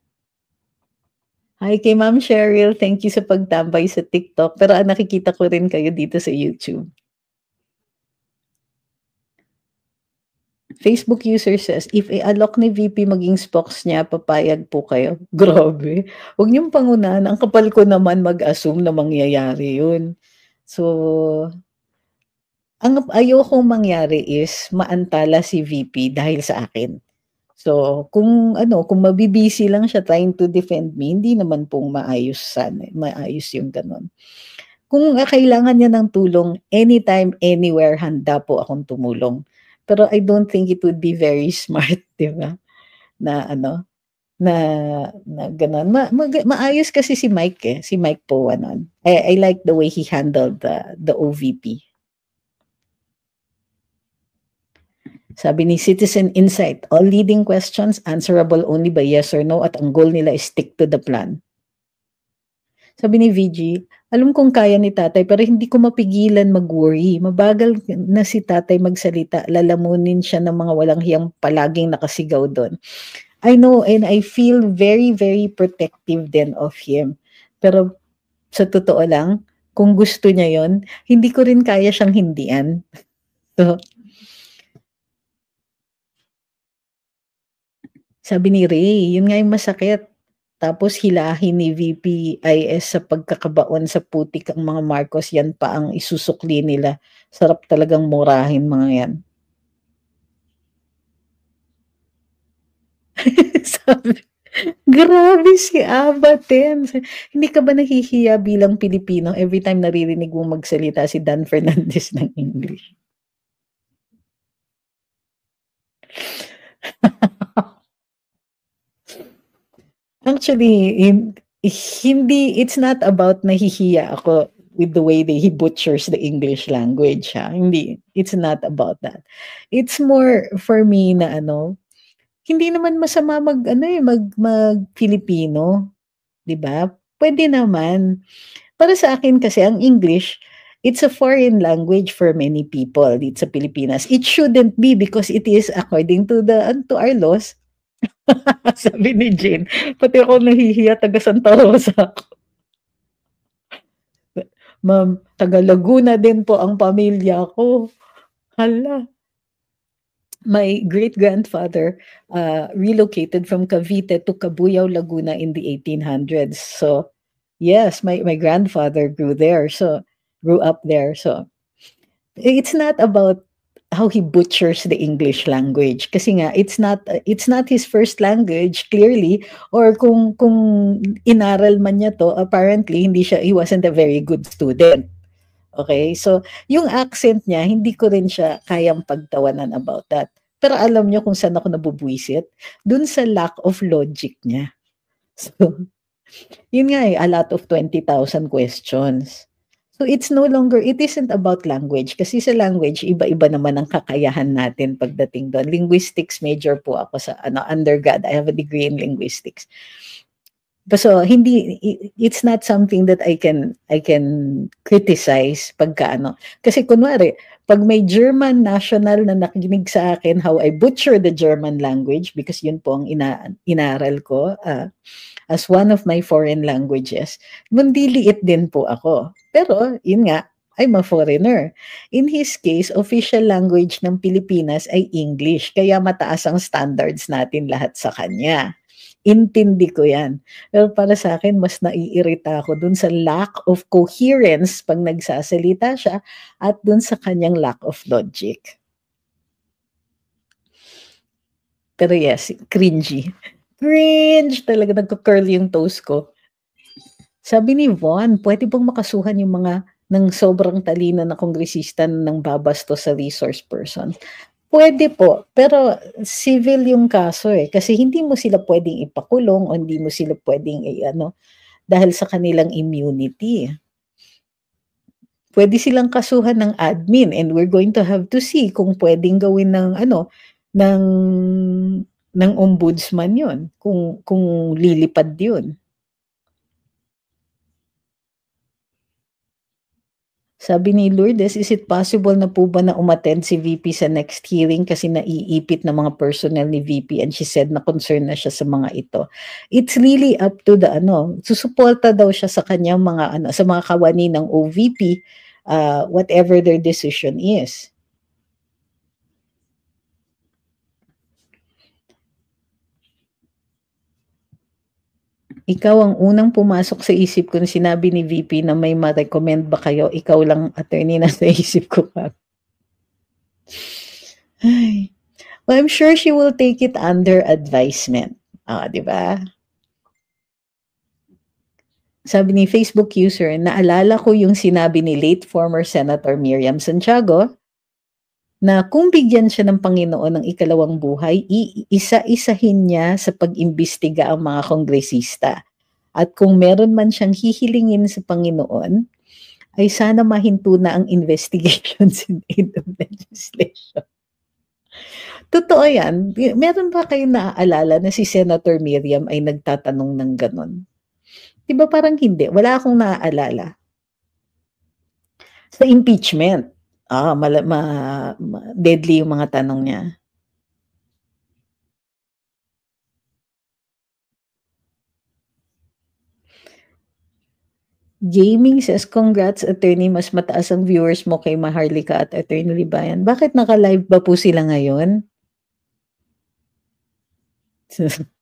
Hi kay Ma'am Cheryl, thank you sa pagtambay sa TikTok. Pero ah, nakikita ko rin kayo dito sa YouTube. Facebook user says, if i-alok ni VP maging spokes niya, papayag po kayo. [LAUGHS] Grabe. Huwag niyong pangunahan. Ang kapal ko naman mag-assume na mangyayari yun. So, ang ayokong mangyari is maantala si VP dahil sa akin. So, kung ano, kung mabibisi lang siya trying to defend me, hindi naman pong maayos sana, maayos yung ganun. Kung kailangan niya ng tulong, anytime, anywhere, handa po akong tumulong. Pero I don't think it would be very [LAUGHS] smart, di ba? Na ano, na, na ganun. Ma, ma, maayos kasi si Mike eh, si Mike Powanon. I, I like the way he handled the, the OVP. Sabi ni Citizen Insight, all leading questions answerable only by yes or no at ang goal nila is stick to the plan. Sabi ni VG, alam kong kaya ni tatay pero hindi ko mapigilan mag-worry. Mabagal na si tatay magsalita. Lalamunin siya ng mga walang hiyang palaging nakasigaw doon. I know and I feel very, very protective then of him. Pero sa totoo lang, kung gusto niya yon hindi ko rin kaya siyang hindian. [LAUGHS] So, Sabi ni Ray, yun nga yung masakit. Tapos hilahin ni VPIS sa pagkakabaon sa putik ang mga Marcos, yan pa ang isusukli nila. Sarap talagang murahin mga yan. [LAUGHS] Sabi, grabe si Abaten. Hindi ka ba nahihiya bilang Pilipino every time naririnig mong magsalita si Dan Fernandez ng English? [LAUGHS] Actually, hindi, it's not about nahihiya ako with the way that he butchers the English language. Ha? Hindi, it's not about that. It's more for me na ano, hindi naman masama mag ano eh, mag mag Filipino, 'di ba? Pwede naman. Para sa akin kasi ang English, it's a foreign language for many people dito sa Pilipinas. It shouldn't be because it is according to the to our laws [LAUGHS] Sabi ni Jane, pati ako nahihiya taga Santa Rosa ako. Ma'am, taga Laguna din po ang pamilya ko. Hala. My great-grandfather uh, relocated from Cavite to Cabuyao, Laguna in the 1800s. So, yes, my, my grandfather grew there. So, grew up there. So, it's not about how he butchers the English language kasi nga it's not it's not his first language clearly or kung kung inaral man niya to apparently hindi siya he wasn't a very good student okay so yung accent niya hindi ko rin siya kayang pagtawanan about that pero alam niyo kung saan ako nabubuisit dun sa lack of logic niya so [LAUGHS] yun nga eh, a lot of 20,000 questions So it's no longer, it isn't about language. Kasi sa language, iba-iba naman ang kakayahan natin pagdating doon. Linguistics major po ako sa ano, undergrad. I have a degree in linguistics so hindi it's not something that I can I can criticize pagka kasi kunwari pag may German national na nakinig sa akin how I butcher the German language because yun po ang ina, inaral ko uh, as one of my foreign languages mundiliit din po ako pero yun nga I'm a foreigner. In his case, official language ng Pilipinas ay English, kaya mataas ang standards natin lahat sa kanya. Intindi ko yan. Pero para sa akin, mas naiirita ako dun sa lack of coherence pag nagsasalita siya at dun sa kanyang lack of logic. Pero yes, cringy. Cringe! Talaga nagko-curl yung toes ko. Sabi ni Von, pwede pong makasuhan yung mga ng sobrang talino na kongresista ng babasto sa resource person. Pwede po, pero civil yung kaso eh kasi hindi mo sila pwedeng ipakulong o hindi mo sila pwedeng eh, ano dahil sa kanilang immunity. Pwede silang kasuhan ng admin and we're going to have to see kung pwedeng gawin ng ano ng ng ombudsman 'yon kung kung lilipad 'yun. Sabi ni Lourdes, is it possible na po ba na umattend si VP sa next hearing kasi naiipit na mga personnel ni VP and she said na concern na siya sa mga ito. It's really up to the ano, susuporta daw siya sa kanyang mga ano, sa mga kawani ng OVP, uh, whatever their decision is. ikaw ang unang pumasok sa isip ko na sinabi ni VP na may ma-recommend ba kayo, ikaw lang attorney na sa isip ko ka. Ay. Well, I'm sure she will take it under advisement. Ah, di ba? Sabi ni Facebook user, naalala ko yung sinabi ni late former Senator Miriam Santiago na kung bigyan siya ng Panginoon ng ikalawang buhay, iisa-isahin niya sa pag-imbestiga ang mga kongresista. At kung meron man siyang hihilingin sa Panginoon, ay sana mahinto na ang [LAUGHS] investigations in aid of legislation. Totoo yan. Meron ba kayong naaalala na si Senator Miriam ay nagtatanong ng ganon? Diba parang hindi? Wala akong naaalala. Sa impeachment, Ah, mala- ma- ma- deadly yung mga tanong niya. Gaming says, congrats attorney, mas mataas ang viewers mo kay Maharlika at attorney Libayan. Bakit naka-live ba po sila ngayon? [LAUGHS]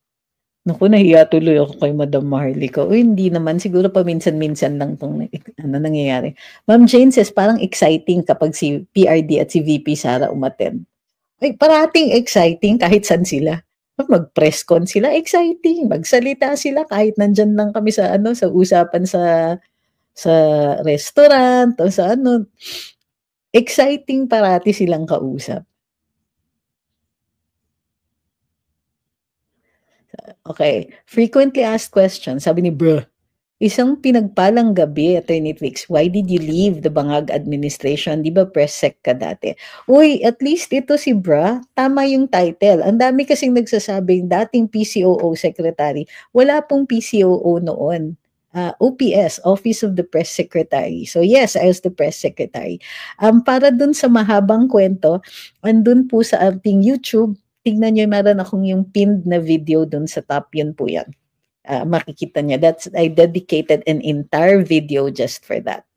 Naku, nahiya tuloy ako kay Madam Marlica. Uy, hindi naman. Siguro paminsan-minsan lang itong ano, nangyayari. Ma'am Jane says, parang exciting kapag si PRD at si VP Sara umaten. Ay, parating exciting kahit saan sila. Mag-press con sila, exciting. Magsalita sila kahit nandyan lang kami sa ano sa usapan sa sa restaurant o sa ano. Exciting parati silang kausap. Okay. Frequently asked questions. Sabi ni Bruh, Isang pinagpalang gabi, Attorney Twix, why did you leave the Bangag administration? Di ba press ka dati? Uy, at least ito si Bra, tama yung title. Ang dami kasing nagsasabing dating PCOO secretary, wala pong PCOO noon. Uh, ah, OPS, Office of the Press Secretary. So yes, I was the Press Secretary. Um, para dun sa mahabang kwento, andun po sa ating YouTube, tingnan nyo, meron akong yung pinned na video dun sa top, yun po yan. Uh, makikita niya. That's, I dedicated an entire video just for that.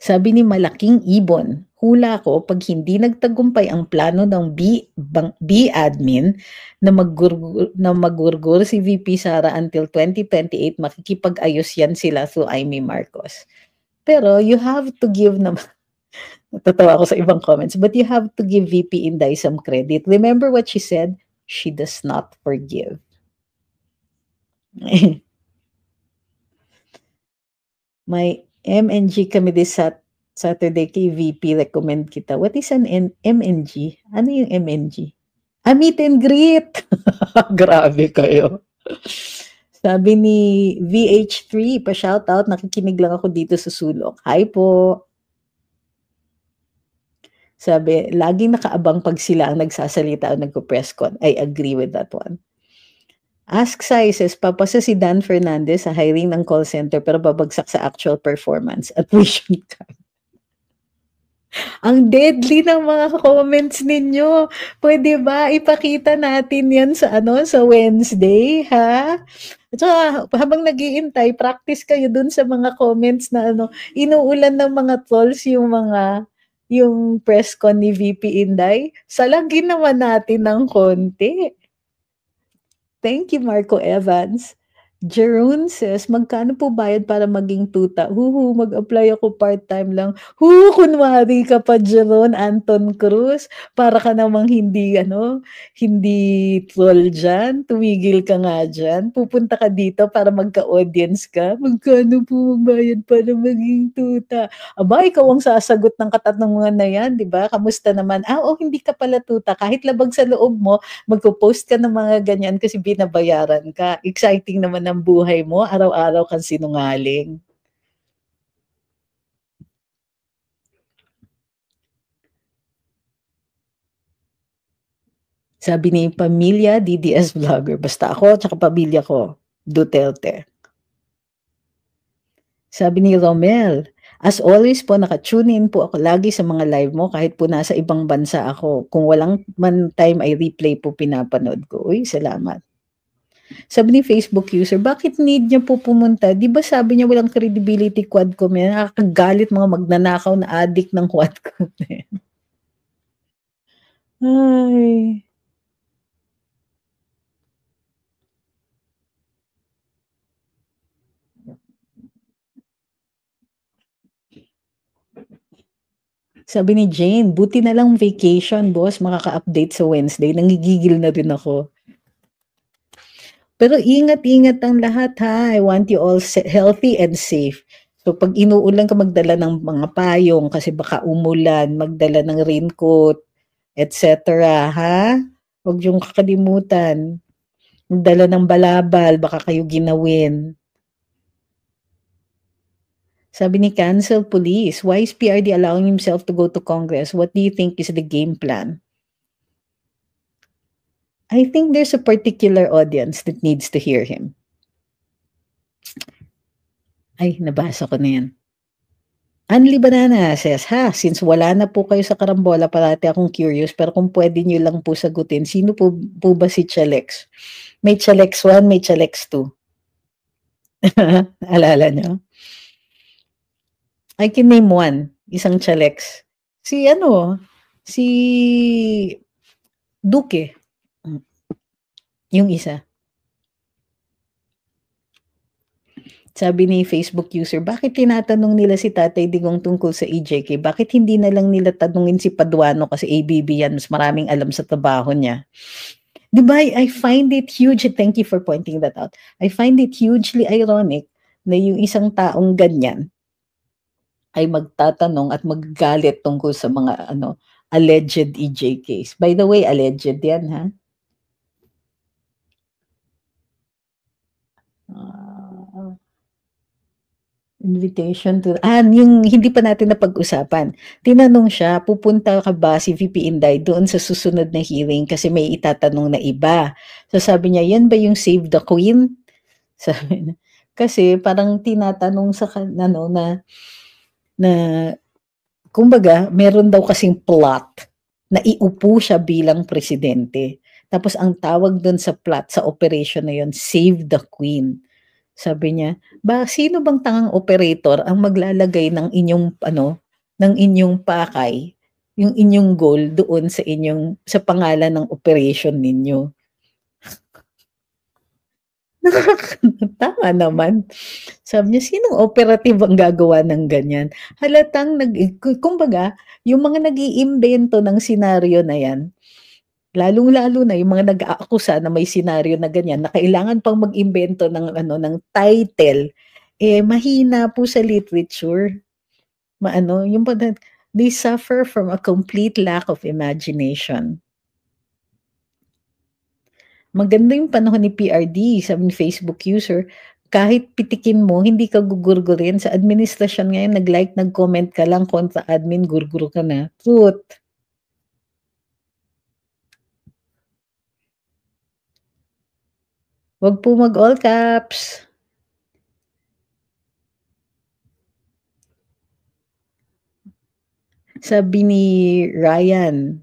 Sabi ni Malaking Ibon, hula ko pag hindi nagtagumpay ang plano ng B, bang, B admin na magurgur, na magurgur si VP Sara until 2028, makikipag-ayos yan sila through Amy Marcos. Pero you have to give naman Natatawa ako sa ibang comments. But you have to give VP Inday some credit. Remember what she said? She does not forgive. [LAUGHS] My MNG kami this sat Saturday kay VP recommend kita. What is an N MNG? Ano yung MNG? A meet and greet. [LAUGHS] Grabe kayo. Sabi ni VH3, pa-shoutout, nakikinig lang ako dito sa sulok. Hi po. Sabi, laging nakaabang pag sila ang nagsasalita o nagpo-press con. I agree with that one. Ask Sizes, papasa si Dan Fernandez sa hiring ng call center pero babagsak sa actual performance. at Attrition card. [LAUGHS] Ang deadly ng mga comments ninyo. Pwede ba ipakita natin yan sa ano sa Wednesday, ha? At saka, habang nagiintay, practice kayo dun sa mga comments na ano, inuulan ng mga trolls yung mga yung press con ni VP Inday, salangin naman natin ng konti. Thank you, Marco Evans. Jerome says, magkano po bayad para maging tuta? Huhu, mag-apply ako part-time lang. Huhu, kunwari ka pa, Jerome Anton Cruz. Para ka namang hindi, ano, hindi troll dyan. Tumigil ka nga dyan. Pupunta ka dito para magka-audience ka. Magkano po bayad para maging tuta? Aba, ikaw ang sasagot ng katanungan na yan, di ba? Kamusta naman? Ah, oh, hindi ka pala tuta. Kahit labag sa loob mo, magpo-post ka ng mga ganyan kasi binabayaran ka. Exciting naman ng buhay mo, araw-araw kang sinungaling. Sabi ni Pamilya DDS Vlogger, basta ako at pamilya ko, Duterte. Sabi ni Romel, as always po, nakatune in po ako lagi sa mga live mo kahit po nasa ibang bansa ako. Kung walang man time ay replay po pinapanood ko. Uy, salamat. Sabi ni Facebook user, bakit need niya po pumunta? Di ba sabi niya walang credibility Quadcom yan? Nakakagalit mga magnanakaw na addict ng Quadcom ko yan. Ay. Sabi ni Jane, buti na lang vacation, boss. Makaka-update sa Wednesday. Nangigigil na rin ako. Pero ingat-ingat ang lahat ha. I want you all healthy and safe. So pag inuulan ka magdala ng mga payong kasi baka umulan, magdala ng raincoat, etc. ha? Huwag yung kakalimutan. Magdala ng balabal, baka kayo ginawin. Sabi ni Cancel Police, why is PRD allowing himself to go to Congress? What do you think is the game plan? I think there's a particular audience that needs to hear him. Ay, nabasa ko na yan. Anli Banana says, ha, since wala na po kayo sa karambola, parati akong curious, pero kung pwede nyo lang po sagutin, sino po, po ba si Chalex? May Chalex 1, may Chalex 2. [LAUGHS] Alala nyo? I can name one, isang Chalex. Si ano, si Duque. Yung isa. Sabi ni Facebook user, bakit tinatanong nila si Tatay Digong tungkol sa EJK? Bakit hindi na lang nila tanungin si Paduano kasi ABB yan, mas maraming alam sa trabaho niya. Diba, I find it huge, thank you for pointing that out. I find it hugely ironic na yung isang taong ganyan ay magtatanong at maggalit tungkol sa mga ano alleged EJ case. By the way, alleged yan ha. Invitation to, ah, yung hindi pa natin napag-usapan. Tinanong siya, pupunta ka ba si VP Inday doon sa susunod na hearing kasi may itatanong na iba. So sabi niya, yan ba yung save the queen? [LAUGHS] Sabi niya. Kasi parang tinatanong sa ano na na kumbaga, meron daw kasing plot na iupo siya bilang presidente. Tapos ang tawag doon sa plot, sa operation na yun, save the queen. Sabi niya, ba sino bang tangang operator ang maglalagay ng inyong ano, ng inyong pakay, yung inyong goal doon sa inyong sa pangalan ng operation ninyo? [LAUGHS] Tama naman. Sabi niya, sinong operative ang gagawa ng ganyan? Halatang, nag, kumbaga, yung mga nag iimbento ng senaryo na yan, lalong-lalo na yung mga nag-aakusa na may senaryo na ganyan, na kailangan pang mag-imbento ng, ano, ng title, eh, mahina po sa literature. Maano, yung po, they suffer from a complete lack of imagination. Maganda yung panahon ni PRD, sabi ni Facebook user, kahit pitikin mo, hindi ka gugurgurin. Sa administrasyon ngayon, nag-like, nag-comment ka lang, kontra admin, gurguro ka na. Truth Huwag po mag-all caps. Sabi ni Ryan,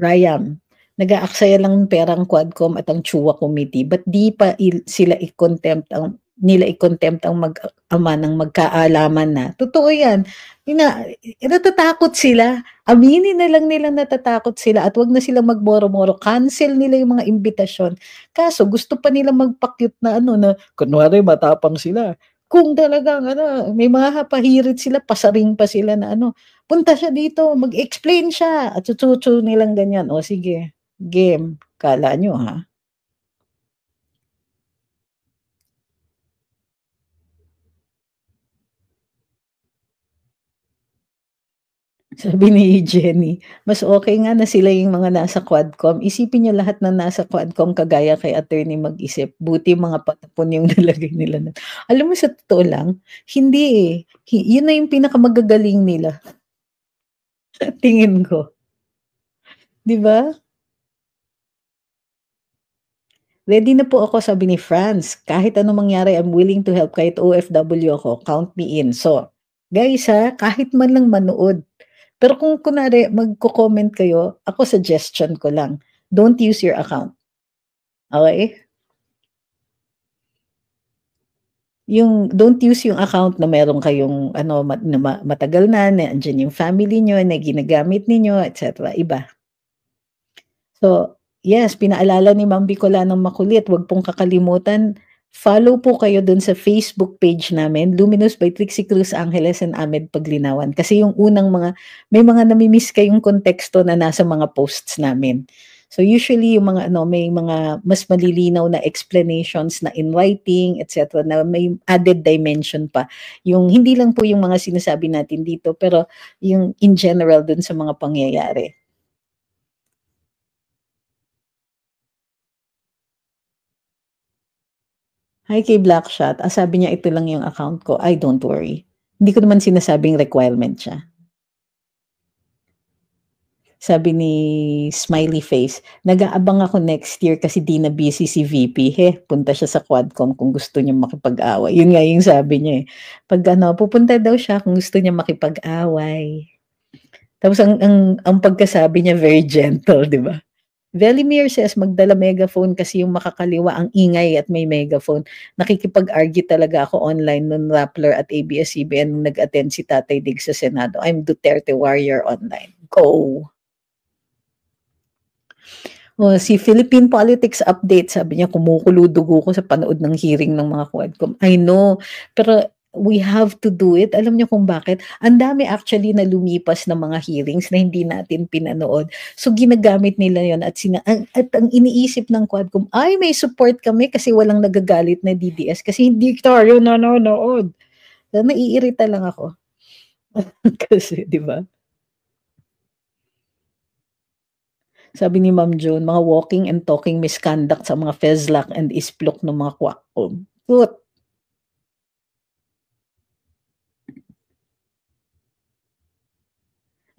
Ryan, nag-aaksaya lang perang Quadcom at ang Chua Committee, but di pa sila i-contempt ang nila i-contempt ang mag-ama ng magkaalaman na. Totoo yan. Ina, natatakot sila. Aminin na lang nila natatakot sila at wag na sila magboro-moro. Cancel nila yung mga imbitasyon. Kaso gusto pa nila magpakyut na ano na kunwari matapang sila. Kung talagang ano, may mga hapahirit sila, pasaring pa sila na ano, punta siya dito, mag-explain siya. At tututu nilang ganyan. O sige, game. Kala nyo ha. [LAUGHS] Sabi ni Jenny, mas okay nga na sila yung mga nasa Quadcom. Isipin niyo lahat na nasa Quadcom kagaya kay attorney mag-isip. Buti mga patapon yung [LAUGHS] nalagay nila. Na. Alam mo sa totoo lang, hindi eh. Yun na yung pinakamagagaling nila. [LAUGHS] Tingin ko. 'Di ba? Ready na po ako, sabi ni Franz. Kahit anong mangyari, I'm willing to help. Kahit OFW ako, count me in. So, guys ha, kahit man lang manood, pero kung kunwari, magko-comment kayo, ako suggestion ko lang, don't use your account. Okay? Yung don't use yung account na meron kayong ano mat, na matagal na, na andyan yung family niyo, na ginagamit niyo, etc. Iba. So, yes, pinaalala ni Ma'am Bicola ng makulit, wag pong kakalimutan Follow po kayo dun sa Facebook page namin, Luminous by Trixie Cruz Angeles and Ahmed Paglinawan. Kasi yung unang mga, may mga namimiss kayong konteksto na nasa mga posts namin. So usually yung mga ano may mga mas malilinaw na explanations na in writing etc na may added dimension pa. Yung hindi lang po yung mga sinasabi natin dito pero yung in general dun sa mga pangyayari. hi kay Blackshot, ah, sabi niya ito lang yung account ko, I don't worry. Hindi ko naman sinasabing requirement siya. Sabi ni Smiley Face, nag-aabang ako next year kasi di na busy si VP. He, punta siya sa Quadcom kung gusto niya makipag-away. Yun nga yung sabi niya eh. Pag ano, pupunta daw siya kung gusto niya makipag-away. Tapos ang, ang, ang pagkasabi niya very gentle, di ba? Velimir says magdala megaphone kasi yung makakaliwa ang ingay at may megaphone. Nakikipag-argue talaga ako online nun Rappler at ABS-CBN nung nag-attend si Tatay Dig sa Senado. I'm Duterte Warrior online. Go! Oh, si Philippine Politics Update, sabi niya, kumukulo dugo ko sa panood ng hearing ng mga quadcom. I know, pero we have to do it. Alam niyo kung bakit? Ang dami actually na lumipas ng mga hearings na hindi natin pinanood. So ginagamit nila 'yon at sina ang, at ang iniisip ng Quadcom, ay may support kami kasi walang nagagalit na DDS kasi hindi tayo nanonood. So, naiirita lang ako. [LAUGHS] kasi, 'di ba? Sabi ni Ma'am June, mga walking and talking misconduct sa mga Fezlak and Isplok ng mga Quadcom. Put,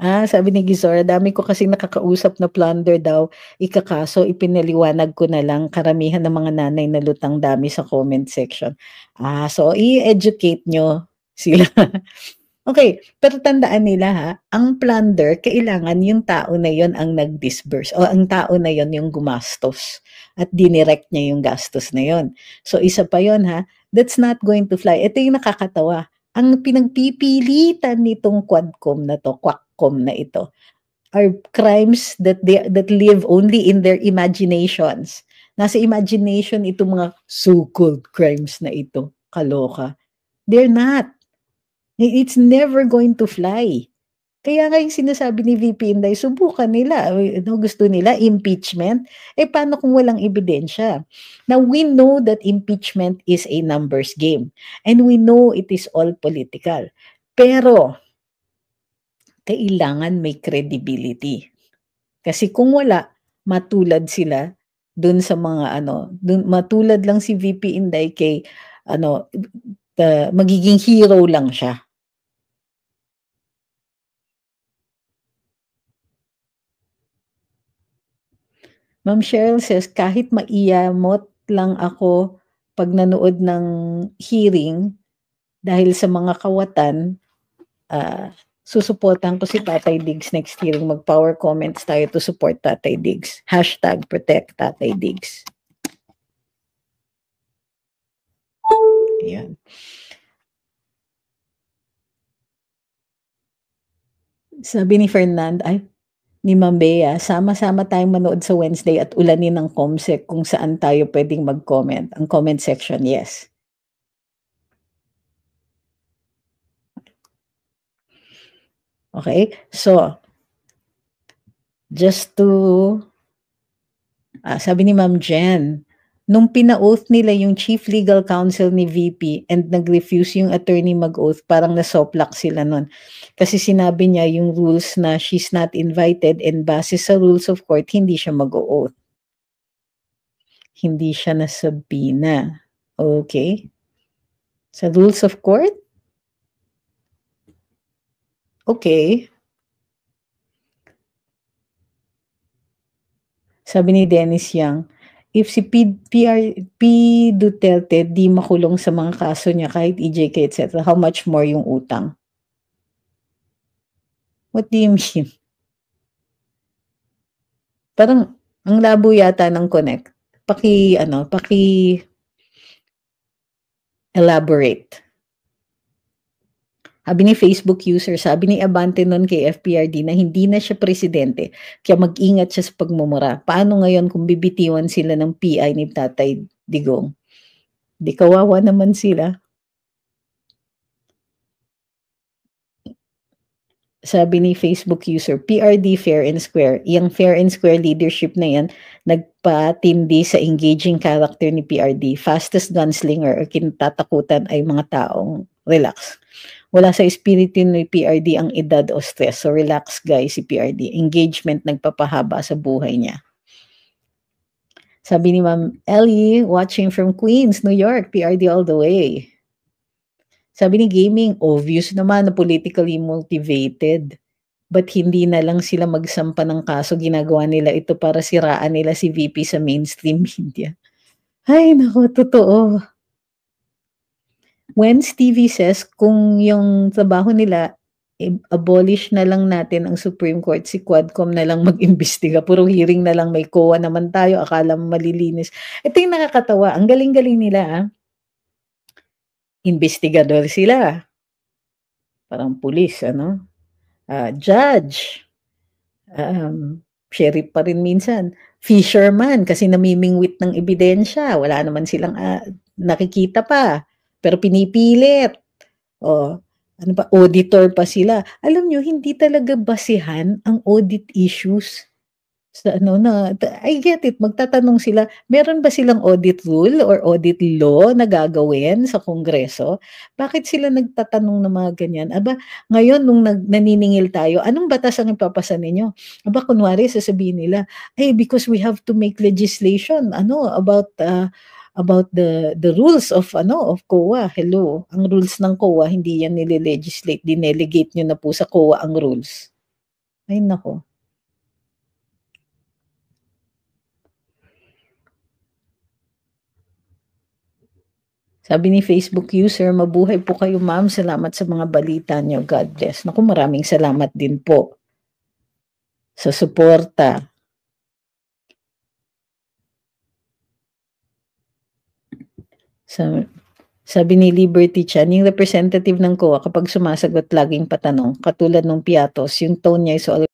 Ah, sabi ni Gizora, dami ko kasing nakakausap na plunder daw. Ikakaso, ipinaliwanag ko na lang karamihan ng mga nanay na lutang dami sa comment section. Ah, so i-educate nyo sila. [LAUGHS] okay, pero tandaan nila ha, ang plunder, kailangan yung tao na yon ang nag-disburse o ang tao na yon yung gumastos at dinirect niya yung gastos na yon. So isa pa yon ha, that's not going to fly. Ito yung nakakatawa. Ang pinagpipilitan nitong Quadcom na to, Quack rom na ito are crimes that they that live only in their imaginations. Nasa imagination itong mga so-called crimes na ito. Kaloka. They're not. It's never going to fly. Kaya nga yung sinasabi ni VP Inday, subukan nila. Ano gusto nila? Impeachment. Eh, paano kung walang ebidensya? Now, we know that impeachment is a numbers game. And we know it is all political. Pero, kailangan may credibility. Kasi kung wala, matulad sila dun sa mga ano, dun, matulad lang si VP Inday kay ano, the, magiging hero lang siya. Ma'am Cheryl says, kahit maiyamot lang ako pag nanood ng hearing dahil sa mga kawatan, uh, susuportahan ko si Tatay Diggs next hearing. Mag-power comments tayo to support Tatay Diggs. Hashtag protect Tatay Diggs. Ayan. Sabi ni Fernand, ay, ni Mambea, sama-sama tayong manood sa Wednesday at ulanin ng ComSec kung saan tayo pwedeng mag-comment. Ang comment section, yes. Okay? So, just to, uh, sabi ni Ma'am Jen, nung pina-oath nila yung chief legal counsel ni VP and nag-refuse yung attorney mag-oath, parang nasoplak sila nun. Kasi sinabi niya yung rules na she's not invited and base sa rules of court, hindi siya mag-oath. Hindi siya nasabina. Okay? Sa rules of court, Okay. Sabi ni Dennis Yang, if si P, PR, P. Duterte di makulong sa mga kaso niya kahit EJK, etc., how much more yung utang? What do you [LAUGHS] mean? Parang, ang labo yata ng connect. Paki, ano, paki elaborate. Sabi ni Facebook user, sabi ni Abante noon kay FPRD na hindi na siya presidente, kaya mag-ingat siya sa pagmumura. Paano ngayon kung bibitiwan sila ng PI ni Tatay Digong? Di kawawa naman sila. Sabi ni Facebook user, PRD Fair and Square. Yung Fair and Square leadership na yan, nagpatindi sa engaging character ni PRD. Fastest gunslinger o kinatatakutan ay mga taong relax wala sa espiritu ni PRD ang edad o stress. So relax guys si PRD. Engagement nagpapahaba sa buhay niya. Sabi ni Ma'am Ellie, watching from Queens, New York, PRD all the way. Sabi ni Gaming, obvious naman na politically motivated. But hindi na lang sila magsampa ng kaso, ginagawa nila ito para siraan nila si VP sa mainstream media. Ay, nako, totoo when Stevie says kung yung trabaho nila abolish na lang natin ang Supreme Court, si Quadcom na lang mag-imbestiga, puro hearing na lang, may COA naman tayo, akala mo malilinis. Ito yung nakakatawa, ang galing-galing nila, ah. investigador sila, parang pulis, ano, uh, judge, um, sheriff pa rin minsan, fisherman, kasi namimingwit ng ebidensya, wala naman silang uh, nakikita pa, pero pinipilit. O, oh, ano pa, auditor pa sila. Alam nyo, hindi talaga basihan ang audit issues sa ano na, I get it, magtatanong sila, meron ba silang audit rule or audit law na gagawin sa Kongreso? Bakit sila nagtatanong ng mga ganyan? Aba, ngayon nung nag, naniningil tayo, anong batas ang ipapasa ninyo? Aba, kunwari, sasabihin nila, ay, because we have to make legislation, ano, about uh, about the the rules of ano of COA. Hello, ang rules ng COA hindi yan nile-legislate, dinelegate niyo na po sa COA ang rules. Ay nako. Sabi ni Facebook user, mabuhay po kayo ma'am. Salamat sa mga balita niyo. God bless. Naku, maraming salamat din po sa suporta. So, sabi ni Liberty Chan, yung representative ng COA kapag sumasagot laging patanong, katulad ng Piatos, yung tone niya is all...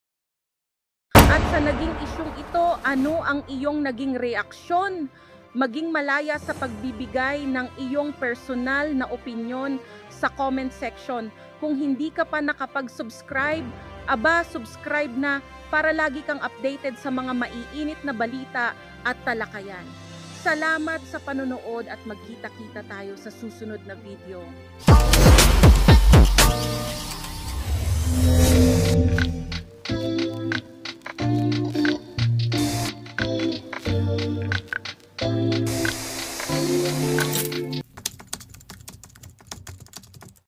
At sa naging isyong ito, ano ang iyong naging reaksyon? Maging malaya sa pagbibigay ng iyong personal na opinyon sa comment section. Kung hindi ka pa nakapag-subscribe, aba, subscribe na para lagi kang updated sa mga maiinit na balita at talakayan. Salamat sa panonood at magkita-kita tayo sa susunod na video.